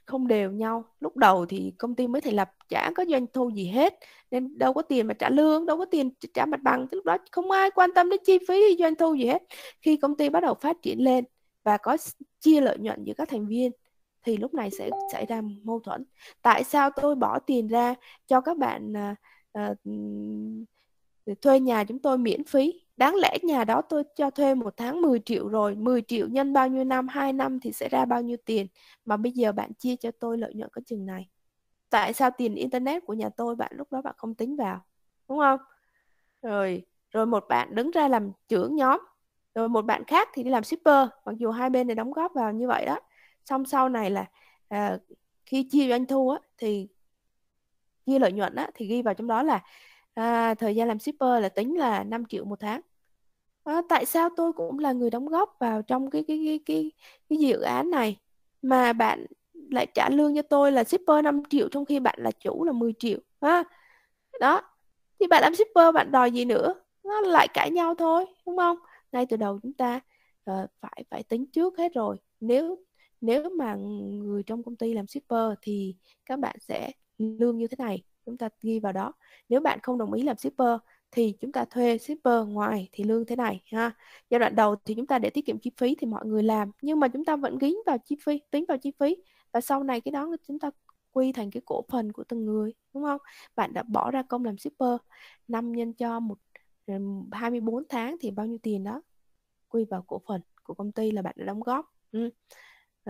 không đều nhau lúc đầu thì công ty mới thành lập chả có doanh thu gì hết nên đâu có tiền mà trả lương đâu có tiền trả mặt bằng lúc đó không ai quan tâm đến chi phí doanh thu gì hết khi công ty bắt đầu phát triển lên và có chia lợi nhuận giữa các thành viên thì lúc này sẽ xảy ra mâu thuẫn tại sao tôi bỏ tiền ra cho các bạn à, à, thuê nhà chúng tôi miễn phí đáng lẽ nhà đó tôi cho thuê một tháng 10 triệu rồi 10 triệu nhân bao nhiêu năm 2 năm thì sẽ ra bao nhiêu tiền mà bây giờ bạn chia cho tôi lợi nhuận có chừng này tại sao tiền internet của nhà tôi bạn lúc đó bạn không tính vào đúng không rồi rồi một bạn đứng ra làm trưởng nhóm rồi một bạn khác thì đi làm shipper mặc dù hai bên này đóng góp vào như vậy đó xong sau này là à, khi chia doanh thu á thì chia lợi nhuận á thì ghi vào trong đó là à, thời gian làm shipper là tính là 5 triệu một tháng à, tại sao tôi cũng là người đóng góp vào trong cái cái cái cái cái dự án này mà bạn lại trả lương cho tôi là shipper 5 triệu trong khi bạn là chủ là 10 triệu ha đó thì bạn làm shipper bạn đòi gì nữa nó lại cãi nhau thôi đúng không ngay từ đầu chúng ta uh, phải phải tính trước hết rồi nếu nếu mà người trong công ty làm shipper thì các bạn sẽ lương như thế này chúng ta ghi vào đó nếu bạn không đồng ý làm shipper thì chúng ta thuê shipper ngoài thì lương thế này ha giai đoạn đầu thì chúng ta để tiết kiệm chi phí thì mọi người làm nhưng mà chúng ta vẫn gính vào chi phí tính vào chi phí và sau này cái đó chúng ta quy thành cái cổ phần của từng người đúng không bạn đã bỏ ra công làm shipper năm nhân cho một 24 tháng thì bao nhiêu tiền đó quy vào cổ phần của công ty là bạn đã đóng góp ừ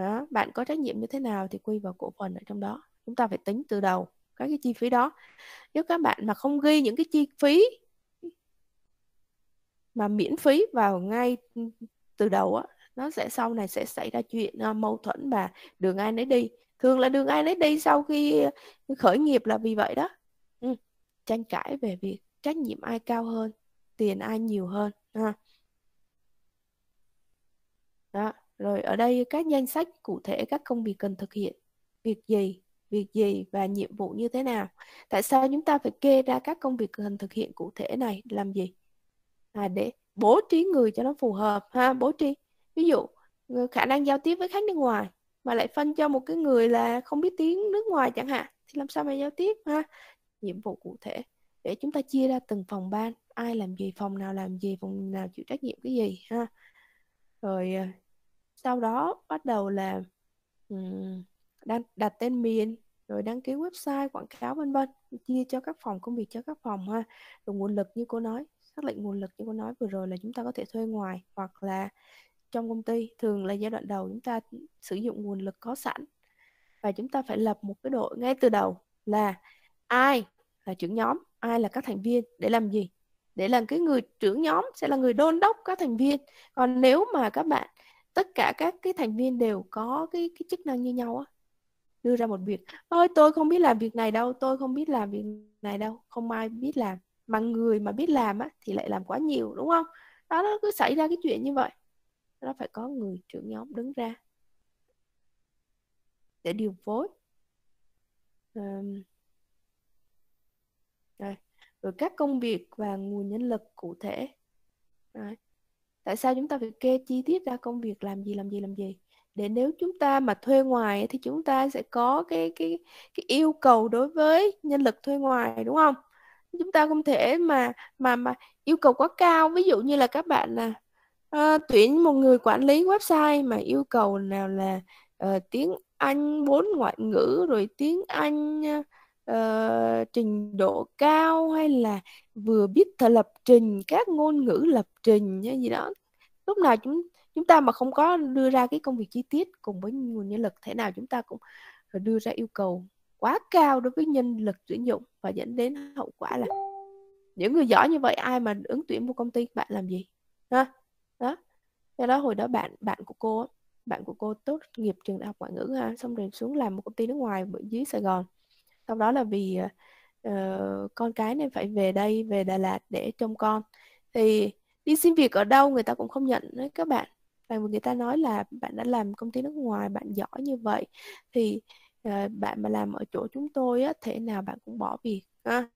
đó bạn có trách nhiệm như thế nào thì quy vào cổ phần ở trong đó chúng ta phải tính từ đầu các cái chi phí đó nếu các bạn mà không ghi những cái chi phí mà miễn phí vào ngay từ đầu á nó sẽ sau này sẽ xảy ra chuyện ờ, mâu thuẫn và đường ai nấy đi thường là đường ai nấy đi sau khi ờ, khởi nghiệp là vì vậy đó ừ. tranh cãi về việc trách nhiệm ai cao hơn tiền ai nhiều hơn ha đó rồi ở đây các danh sách cụ thể các công việc cần thực hiện, việc gì, việc gì và nhiệm vụ như thế nào. Tại sao chúng ta phải kê ra các công việc cần thực hiện cụ thể này làm gì? À, để bố trí người cho nó phù hợp ha, bố trí. Ví dụ ờ, khả năng giao tiếp với khách nước ngoài mà lại phân cho một cái người là không biết tiếng nước ngoài chẳng hạn thì làm sao mà giao tiếp ha? Nhiệm vụ cụ thể để chúng ta chia ra từng phòng ban ai làm gì phòng nào làm gì phòng nào chịu trách nhiệm cái gì ha rồi ờ, sau đó bắt đầu là um, đang đặt tên miền rồi đăng ký website quảng cáo vân vân chia cho các phòng công việc cho các phòng ha rồi nguồn lực như cô nói xác định nguồn lực như cô nói vừa rồi là chúng ta có thể thuê ngoài hoặc là trong công ty thường là giai đoạn đầu chúng ta sử dụng nguồn lực có sẵn và chúng ta phải lập một cái đội ngay từ đầu là ai là trưởng nhóm ai là các thành viên để làm gì để làm cái người trưởng nhóm sẽ là người đôn đốc các thành viên còn nếu mà các bạn tất cả các cái thành viên đều có cái cái chức năng như nhau á đưa ra một việc ôi tôi không biết làm việc này đâu tôi không biết làm việc này đâu không ai biết làm mà người mà biết làm á thì lại làm quá nhiều đúng không đó nó cứ xảy ra cái chuyện như vậy nó phải có người trưởng nhóm đứng ra để điều phối um, rồi. rồi các công việc và nguồn nhân lực cụ thể rồi tại sao chúng ta phải kê chi tiết ra công việc làm gì làm gì làm gì để nếu chúng ta mà thuê ngoài thì chúng ta sẽ có cái cái cái yêu cầu đối với nhân lực thuê ngoài đúng không chúng ta không thể mà mà mà yêu cầu quá cao ví dụ như là các bạn là uh, ờ, tuyển một người quản lý website mà yêu cầu nào là uh, tiếng Anh bốn ngoại ngữ rồi tiếng Anh uh, uh, trình độ cao hay là vừa biết thể lập trình các ngôn ngữ lập trình như gì đó lúc nào chúng chúng ta mà không có đưa ra cái công việc chi tiết cùng với nguồn nhân lực thế nào chúng ta cũng đưa ra yêu cầu quá cao đối với nhân lực tuyển dụng và dẫn đến hậu quả là những người giỏi như vậy ai mà ứng tuyển một công ty bạn làm gì ha đó do đó hồi đó bạn bạn của cô bạn của cô tốt nghiệp trường đại học ngoại ngữ ha xong rồi xuống làm một công ty nước ngoài dưới Sài Gòn sau đó là vì uh, con cái nên phải về đây về Đà Lạt để trông con thì đi xin việc ở đâu người ta cũng không nhận đấy các bạn và người ta nói là bạn đã làm công ty nước ngoài bạn giỏi như vậy thì uh, bạn mà làm ở chỗ chúng tôi á thể nào bạn cũng bỏ việc ha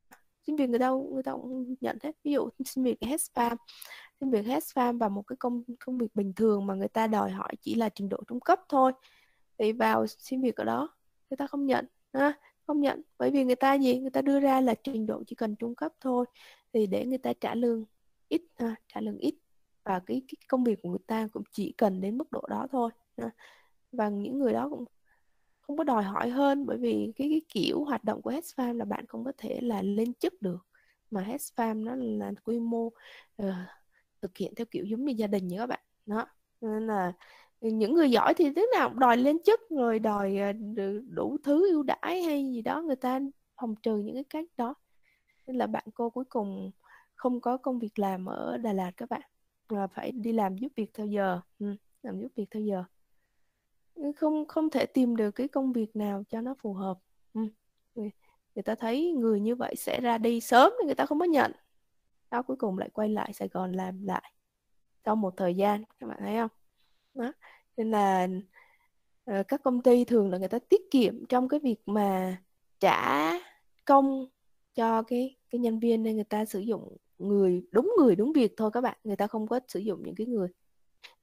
xin việc người ta người ta cũng nhận hết ví dụ xin việc hết spam xin việc hết spam và một cái công công việc bình thường mà người ta đòi hỏi chỉ là trình độ trung cấp thôi thì vào xin việc ở đó người ta không nhận ha không nhận bởi vì người ta gì người ta đưa ra là trình độ chỉ cần trung cấp thôi thì để người ta trả lương ít à, trả lương ít và cái, cái công việc của người ta cũng chỉ cần đến mức độ đó thôi à. và những người đó cũng không có đòi hỏi hơn bởi vì cái, cái kiểu hoạt động của hedge farm là bạn không có thể là lên chức được mà hedge farm nó là quy mô uh, thực hiện theo kiểu giống như gia đình như các bạn đó nên là những người giỏi thì lúc nào đòi lên chức rồi đòi ờ, đủ thứ ưu đãi hay gì đó người ta phòng trừ những cái cách đó nên là bạn cô cuối cùng không có công việc làm ở Đà Lạt các bạn là phải đi làm giúp việc theo giờ ừ, làm giúp việc theo giờ không không thể tìm được cái công việc nào cho nó phù hợp ừ. người, ta thấy người như vậy sẽ ra đi sớm nên người ta không có nhận đó cuối cùng lại quay lại Sài Gòn làm lại sau một thời gian các bạn thấy không đó nên là uh, các công ty thường là người ta tiết kiệm trong cái việc mà trả công cho cái cái nhân viên nên người ta sử dụng người đúng người đúng việc thôi các bạn người ta không có sử dụng những cái người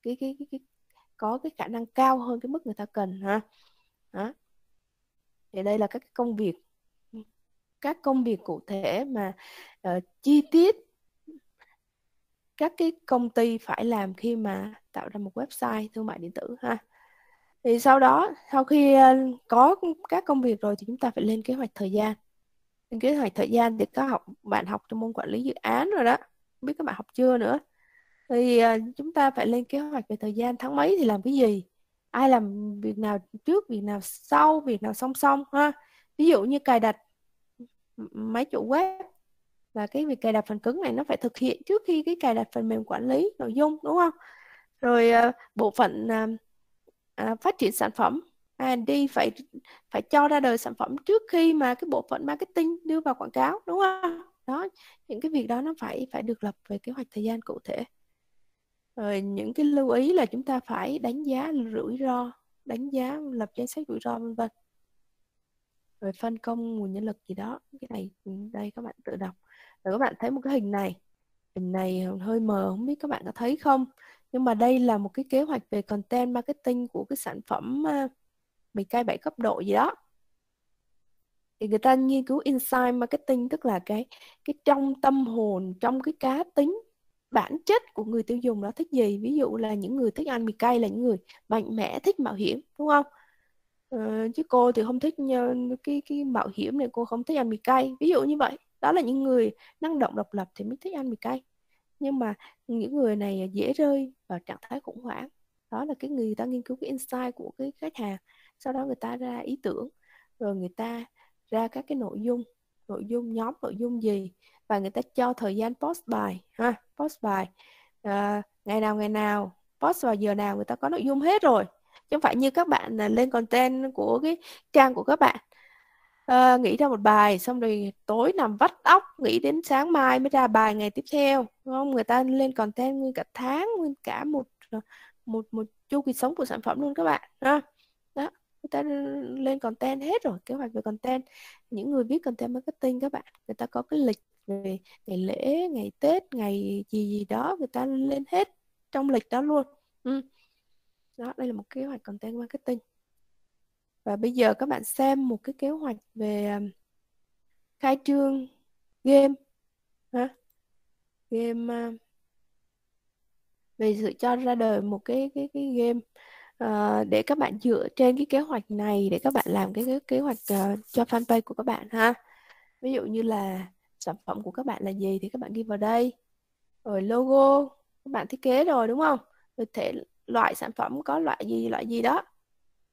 cái cái cái, cái có cái khả năng cao hơn cái mức người ta cần ha đó thì đây là các công việc các công việc cụ thể mà uh, chi tiết các cái công ty phải làm khi mà tạo ra một website thương mại điện tử ha thì sau đó sau khi ờ, có các công việc rồi thì chúng ta phải lên kế hoạch thời gian lên kế hoạch thời gian thì có học bạn học trong môn quản lý dự án rồi đó không biết các bạn học chưa nữa thì ờ, chúng ta phải lên kế hoạch về thời gian tháng mấy thì làm cái gì ai làm việc nào trước việc nào sau việc nào song song ha ví dụ như cài đặt máy chủ web và cái việc cài đặt phần cứng này nó phải thực hiện trước khi cái cài đặt phần mềm quản lý nội dung đúng không rồi ờ, bộ phận uh, phát triển sản phẩm R&D phải phải cho ra đời sản phẩm trước khi mà cái bộ phận marketing đưa vào quảng cáo đúng không đó những cái việc đó nó phải phải được lập về kế hoạch thời gian cụ thể rồi những cái lưu ý là chúng ta phải đánh giá rủi ro đánh giá lập danh sách rủi ro vân vân rồi phân công nguồn nhân lực gì đó cái này đây các bạn tự đọc là các bạn thấy một cái hình này hình này hơi mờ không biết các bạn có thấy không nhưng mà đây là một cái kế hoạch về content marketing của cái sản phẩm mì à, cay 7 cấp độ gì đó thì người ta nghiên cứu inside marketing tức là cái cái trong tâm hồn trong cái cá tính bản chất của người tiêu dùng đó thích gì ví dụ là những người thích ăn mì cay là những người mạnh mẽ thích mạo hiểm đúng không ờ, chứ cô thì không thích ờ, cái cái mạo hiểm này cô không thích ăn mì cay ví dụ như vậy đó là những người năng động độc lập thì mới thích ăn mì cay nhưng mà những người này dễ rơi vào trạng thái khủng hoảng đó là cái người ta nghiên cứu cái insight của cái khách hàng sau đó người ta ra ý tưởng rồi người ta ra các cái nội dung nội dung nhóm nội dung gì và người ta cho thời gian post bài ha post bài à, ngày nào ngày nào post vào giờ nào người ta có nội dung hết rồi chứ không phải như các bạn là lên content của cái trang của các bạn à, nghĩ ra một bài xong rồi tối nằm vắt óc nghĩ đến sáng mai mới ra bài ngày tiếp theo đúng không người ta lên content nguyên cả tháng nguyên cả một ờ, một một chu kỳ sống của sản phẩm luôn các bạn ha đó người ta lên content hết rồi kế hoạch về content những người viết content marketing các bạn người ta có cái lịch về ngày lễ ngày tết ngày gì gì đó người ta lên hết trong lịch đó luôn ừ. đó đây là một kế hoạch content marketing và bây giờ các bạn xem một cái kế hoạch về à, khai trương game ha? game về à, sự cho ra đời một cái cái cái game uh, để các bạn dựa trên cái kế hoạch này để các bạn làm cái, cái kế hoạch uh, cho fanpage của các bạn ha ví dụ như là sản phẩm của các bạn là gì thì các bạn ghi vào đây rồi logo các bạn thiết kế rồi đúng không rồi thể loại sản phẩm có loại gì loại gì đó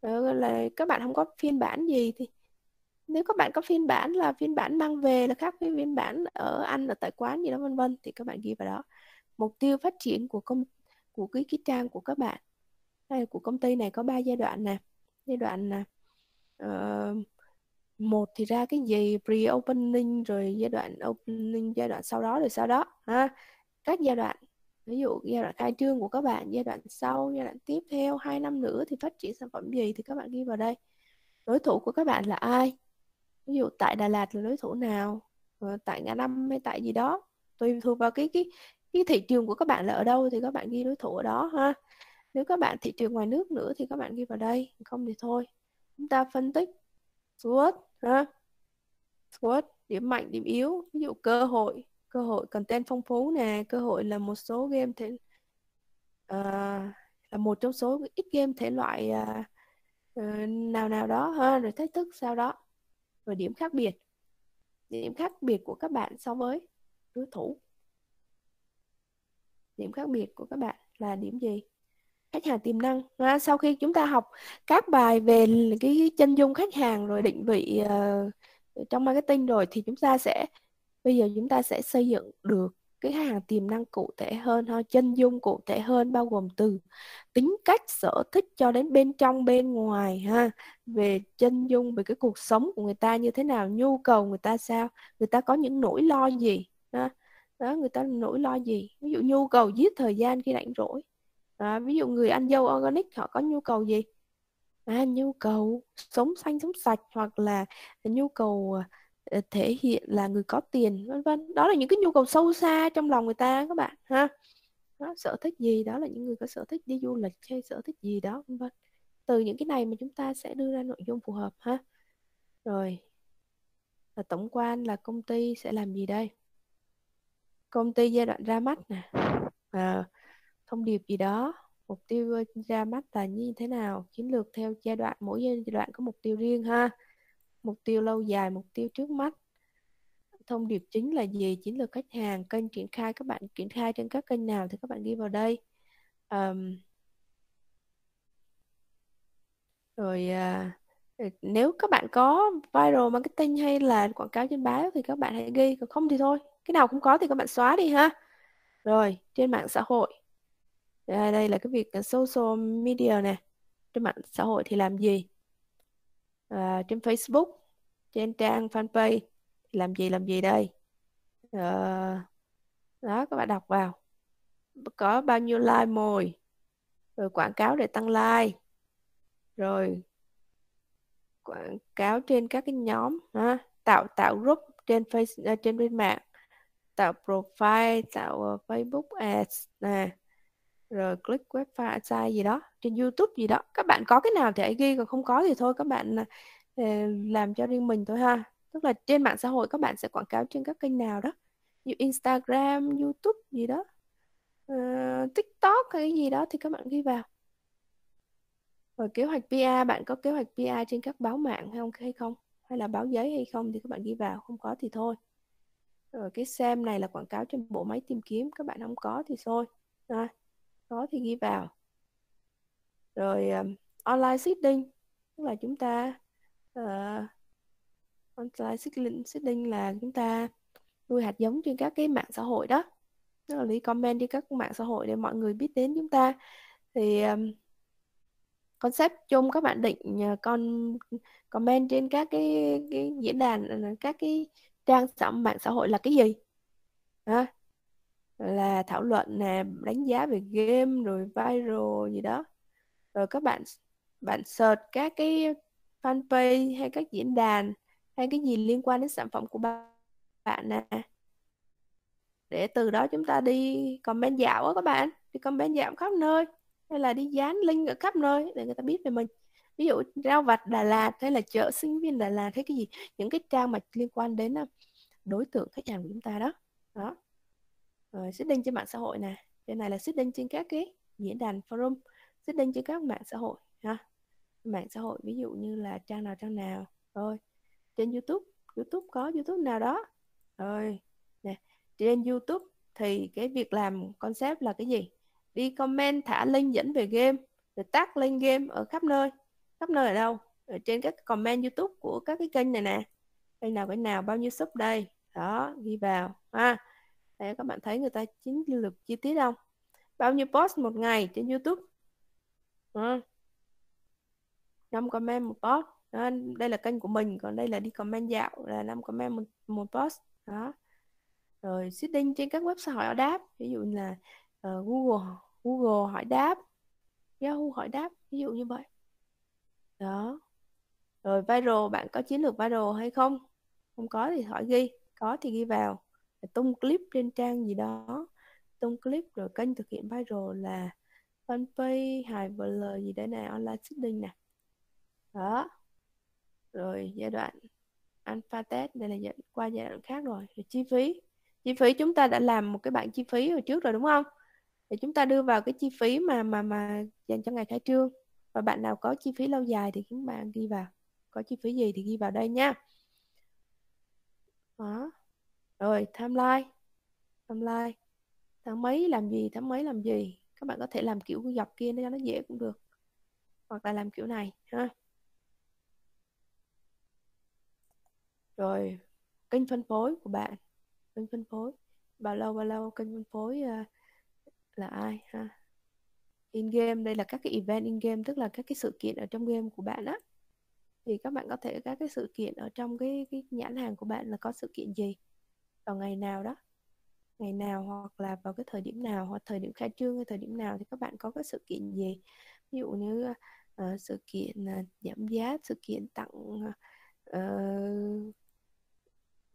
là các bạn không có phiên bản gì thì nếu các bạn có phiên bản là phiên bản mang về là khác với phiên bản ở anh ở tại quán gì đó vân vân thì các bạn ghi vào đó mục tiêu phát triển của công của cái, cái trang của các bạn hay của công ty này có 3 giai đoạn nè giai đoạn nè uh, ờ, một thì ra cái gì pre opening rồi giai đoạn opening giai đoạn sau đó rồi sau đó ha các giai đoạn ví dụ giai đoạn khai trương của các bạn giai đoạn sau giai đoạn tiếp theo hai năm nữa thì phát triển sản phẩm gì thì các bạn ghi vào đây đối thủ của các bạn là ai ví dụ tại Đà Lạt là đối thủ nào ờ, tại ngã năm hay tại gì đó tùy thuộc vào cái cái cái thị trường của các bạn là ở đâu thì các bạn ghi đối thủ ở đó ha nếu các bạn thị trường ngoài nước nữa thì các bạn ghi vào đây không thì thôi chúng ta phân tích SWOT ha SWOT điểm mạnh điểm yếu ví dụ cơ hội cơ hội content phong phú nè cơ hội là một số game thể uh, là một trong số ít game thể loại uh, nào nào đó ha rồi thách thức sau đó rồi điểm khác biệt điểm khác biệt của các bạn so với đối thủ điểm khác biệt của các bạn là điểm gì khách hàng tiềm năng à, sau khi chúng ta học các bài về cái chân dung khách hàng rồi định vị uh, trong marketing rồi thì chúng ta sẽ bây giờ chúng ta sẽ xây dựng được cái khách hàng tiềm năng cụ thể hơn ha chân dung cụ thể hơn bao gồm từ tính cách sở thích cho đến bên trong bên ngoài ha về chân dung về cái cuộc sống của người ta như thế nào nhu cầu người ta sao người ta có những nỗi lo gì ha đó người ta nỗi lo gì ví dụ nhu cầu giết thời gian khi rảnh rỗi à, ví dụ người ăn dâu organic họ có nhu cầu gì à, nhu cầu sống xanh sống sạch hoặc là nhu cầu à, Ờ, thể hiện là người có tiền vân vân đó là những cái nhu cầu sâu xa trong lòng người ta các bạn ha đó, sở thích gì đó là những người có sở thích đi du lịch hay sở thích gì đó vân vân từ những cái này mà chúng ta sẽ đưa ra nội dung phù hợp ha rồi và tổng quan là công ty sẽ làm gì đây công ty giai đoạn ra mắt nè à, thông điệp gì đó mục tiêu ờ, ra mắt là như thế nào chiến lược theo giai đoạn mỗi giai đoạn có mục tiêu riêng ha mục tiêu lâu dài mục tiêu trước mắt thông điệp chính là gì chiến lược khách hàng kênh triển khai các bạn triển khai trên các kênh nào thì các bạn ghi vào đây um, rồi uh, nếu các bạn có viral marketing hay là quảng cáo trên báo thì các bạn hãy ghi còn không thì thôi cái nào không có thì các bạn xóa đi ha rồi trên mạng xã hội đây, à, đây là cái việc social media nè trên mạng xã hội thì làm gì à, trên Facebook trên trang fanpage làm gì làm gì đây à, đó các bạn đọc vào có bao nhiêu like mồi rồi quảng cáo để tăng like rồi quảng cáo trên các cái nhóm ha, tạo tạo group trên face ờ, trên bên mạng tạo profile tạo Facebook ads nè rồi click website gì đó trên YouTube gì đó các bạn có cái nào thì hãy ghi còn không có thì thôi các bạn à, ờ, làm cho riêng mình thôi ha tức là trên mạng xã hội các bạn sẽ quảng cáo trên các kênh nào đó như Instagram YouTube gì đó uh, TikTok hay cái gì đó thì các bạn ghi vào rồi kế hoạch PR bạn có kế hoạch PR trên các báo mạng hay không hay không hay là báo giấy hay không thì các bạn ghi vào không có thì thôi rồi cái xem này là quảng cáo trên bộ máy tìm kiếm các bạn không có thì thôi à có thì ghi vào rồi um, online seeding tức là chúng ta uh, online seeding, seeding là chúng ta nuôi hạt giống trên các cái mạng xã hội đó tức là lấy comment trên các mạng xã hội để mọi người biết đến chúng ta thì um, concept chung các bạn định ờ, con comment trên các cái, cái diễn đàn ờ, các cái trang mạng xã hội là cái gì à, là thảo luận nè đánh giá về game rồi viral gì đó rồi các bạn bạn search các cái fanpage hay các diễn đàn hay cái gì liên quan đến sản phẩm của bạn nè để từ đó chúng ta đi comment dạo á các bạn đi comment dạo khắp nơi hay là đi dán link ở khắp nơi để người ta biết về mình ví dụ rau vặt Đà Lạt hay là chợ sinh viên Đà Lạt hay cái gì những cái trang mà liên quan đến đối tượng khách hàng của chúng ta đó đó rồi đinh trên mạng xã hội nè cái này là đinh trên các cái diễn đàn forum đinh trên các mạng xã hội ha mạng xã hội ví dụ như là trang nào trang nào rồi trên youtube youtube có youtube nào đó rồi nè trên youtube thì cái việc làm concept là cái gì đi comment thả link dẫn về game rồi tag link game ở khắp nơi khắp nơi ở đâu ở trên các comment youtube của các cái kênh này nè kênh nào kênh nào bao nhiêu sub đây đó ghi vào ha à Đấy, các bạn thấy người ta chiến lược chi tiết không? Bao nhiêu post một ngày trên YouTube? À. Ờ. 5 comment một post. Đó, đây là kênh của mình, còn đây là đi comment dạo là 5 comment một, một post. Đó. Rồi seeding trên các website hỏi đáp, ví dụ là uh, Google Google hỏi đáp, Yahoo hỏi đáp, ví dụ như vậy. Đó. Rồi viral bạn có chiến lược viral hay không? Không có thì hỏi ghi, có thì ghi vào tung clip trên trang gì đó tung clip rồi kênh thực hiện viral là fanpage hài vl gì đấy này online shipping nè đó rồi giai đoạn alpha test đây là qua giai đoạn khác rồi. rồi chi phí chi phí chúng ta đã làm một cái bảng chi phí hồi trước rồi đúng không thì chúng ta đưa vào cái chi phí mà mà mà dành cho ngày khai trương và bạn nào có chi phí lâu dài thì các bạn ghi vào có chi phí gì thì ghi vào đây nha đó rồi timeline timeline tháng mấy làm gì tháng mấy làm gì các bạn có thể làm kiểu dọc kia để cho nó dễ cũng được hoặc là làm kiểu này ha rồi kênh phân phối của bạn kênh phân phối bao lâu bao lâu kênh phân phối à, là ai ha in game đây là các cái event in game tức là các cái sự kiện ở trong game của bạn á thì các bạn có thể các cái sự kiện ở trong cái cái nhãn hàng của bạn là có sự kiện gì vào ngày nào đó ngày nào hoặc là vào cái thời điểm nào hoặc thời điểm khai trương hay thời điểm nào thì các bạn có cái sự kiện gì ví dụ như uh, sự kiện uh, giảm giá sự kiện tặng uh,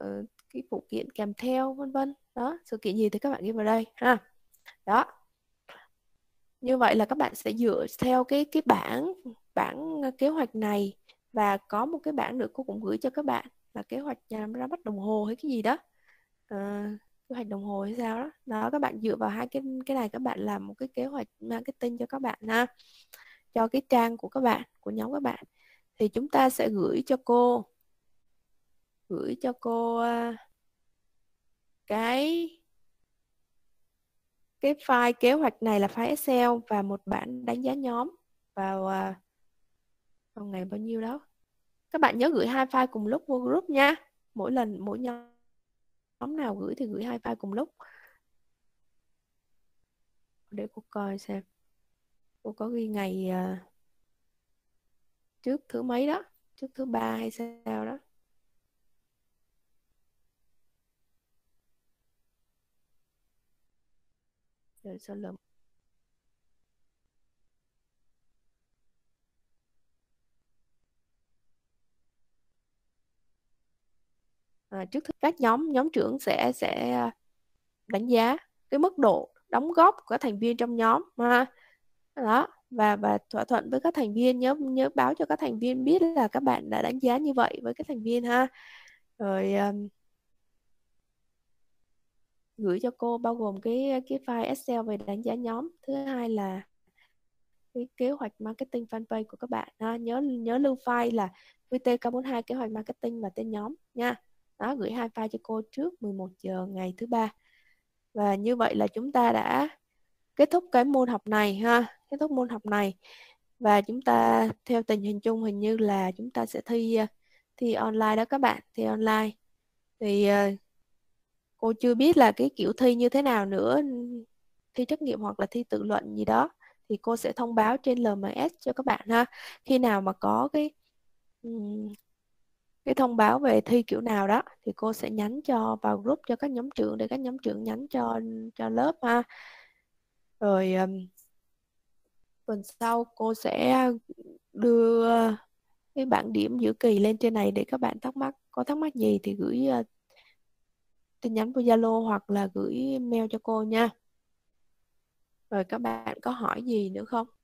uh, cái phụ kiện kèm theo vân vân đó sự kiện gì thì các bạn ghi vào đây ha đó như vậy là các bạn sẽ dựa theo cái cái bảng bảng kế hoạch này và có một cái bảng nữa cô cũng gửi cho các bạn là kế hoạch ra mắt đồng hồ hay cái gì đó Ờ, uh, kế hoạch đồng hồ hay sao đó đó các bạn dựa vào hai cái cái này các bạn làm một cái kế hoạch marketing cho các bạn ha cho cái trang của các bạn của nhóm các bạn thì chúng ta sẽ gửi cho cô gửi cho cô ờ, cái cái file kế hoạch này là file Excel và một bản đánh giá nhóm vào ờ, vào ngày bao nhiêu đó các bạn nhớ gửi hai file cùng lúc vô group nha mỗi lần mỗi nhóm Nhóm nào gửi thì gửi hai file cùng lúc. Để cô coi xem. Cô có ghi ngày à, trước thứ mấy đó, trước thứ ba hay sao đó. Rồi sao lượm à, trước các nhóm nhóm trưởng sẽ sẽ ờ, đánh giá cái mức độ đóng góp của các thành viên trong nhóm ha đó và và thỏa thuận với các thành viên nhớ nhớ báo cho các thành viên biết là các bạn đã đánh giá như vậy với các thành viên ha rồi um, gửi cho cô bao gồm cái cái file Excel về đánh giá nhóm thứ hai là cái kế hoạch marketing fanpage của các bạn ha. nhớ nhớ lưu file là QT 42 kế hoạch marketing và tên nhóm nha nó gửi hai file cho cô trước 11 giờ ngày thứ ba và như vậy là chúng ta đã kết thúc cái môn học này ha kết thúc môn học này và chúng ta theo tình hình chung hình như là chúng ta sẽ thi ờ, thi online đó các bạn thi online thì ờ, cô chưa biết là cái kiểu thi như thế nào nữa thi trắc nghiệm hoặc là thi tự luận gì đó thì cô sẽ thông báo trên LMS cho các bạn ha khi nào mà có cái cái thông báo về thi kiểu nào đó thì cô sẽ nhắn cho vào group cho các nhóm trưởng để các nhóm trưởng nhắn cho cho lớp ha rồi um, tuần sau cô sẽ đưa cái bảng điểm giữa kỳ lên trên này để các bạn thắc mắc có thắc mắc gì thì gửi uh, tin nhắn qua Zalo hoặc là gửi mail cho cô nha rồi các bạn có hỏi gì nữa không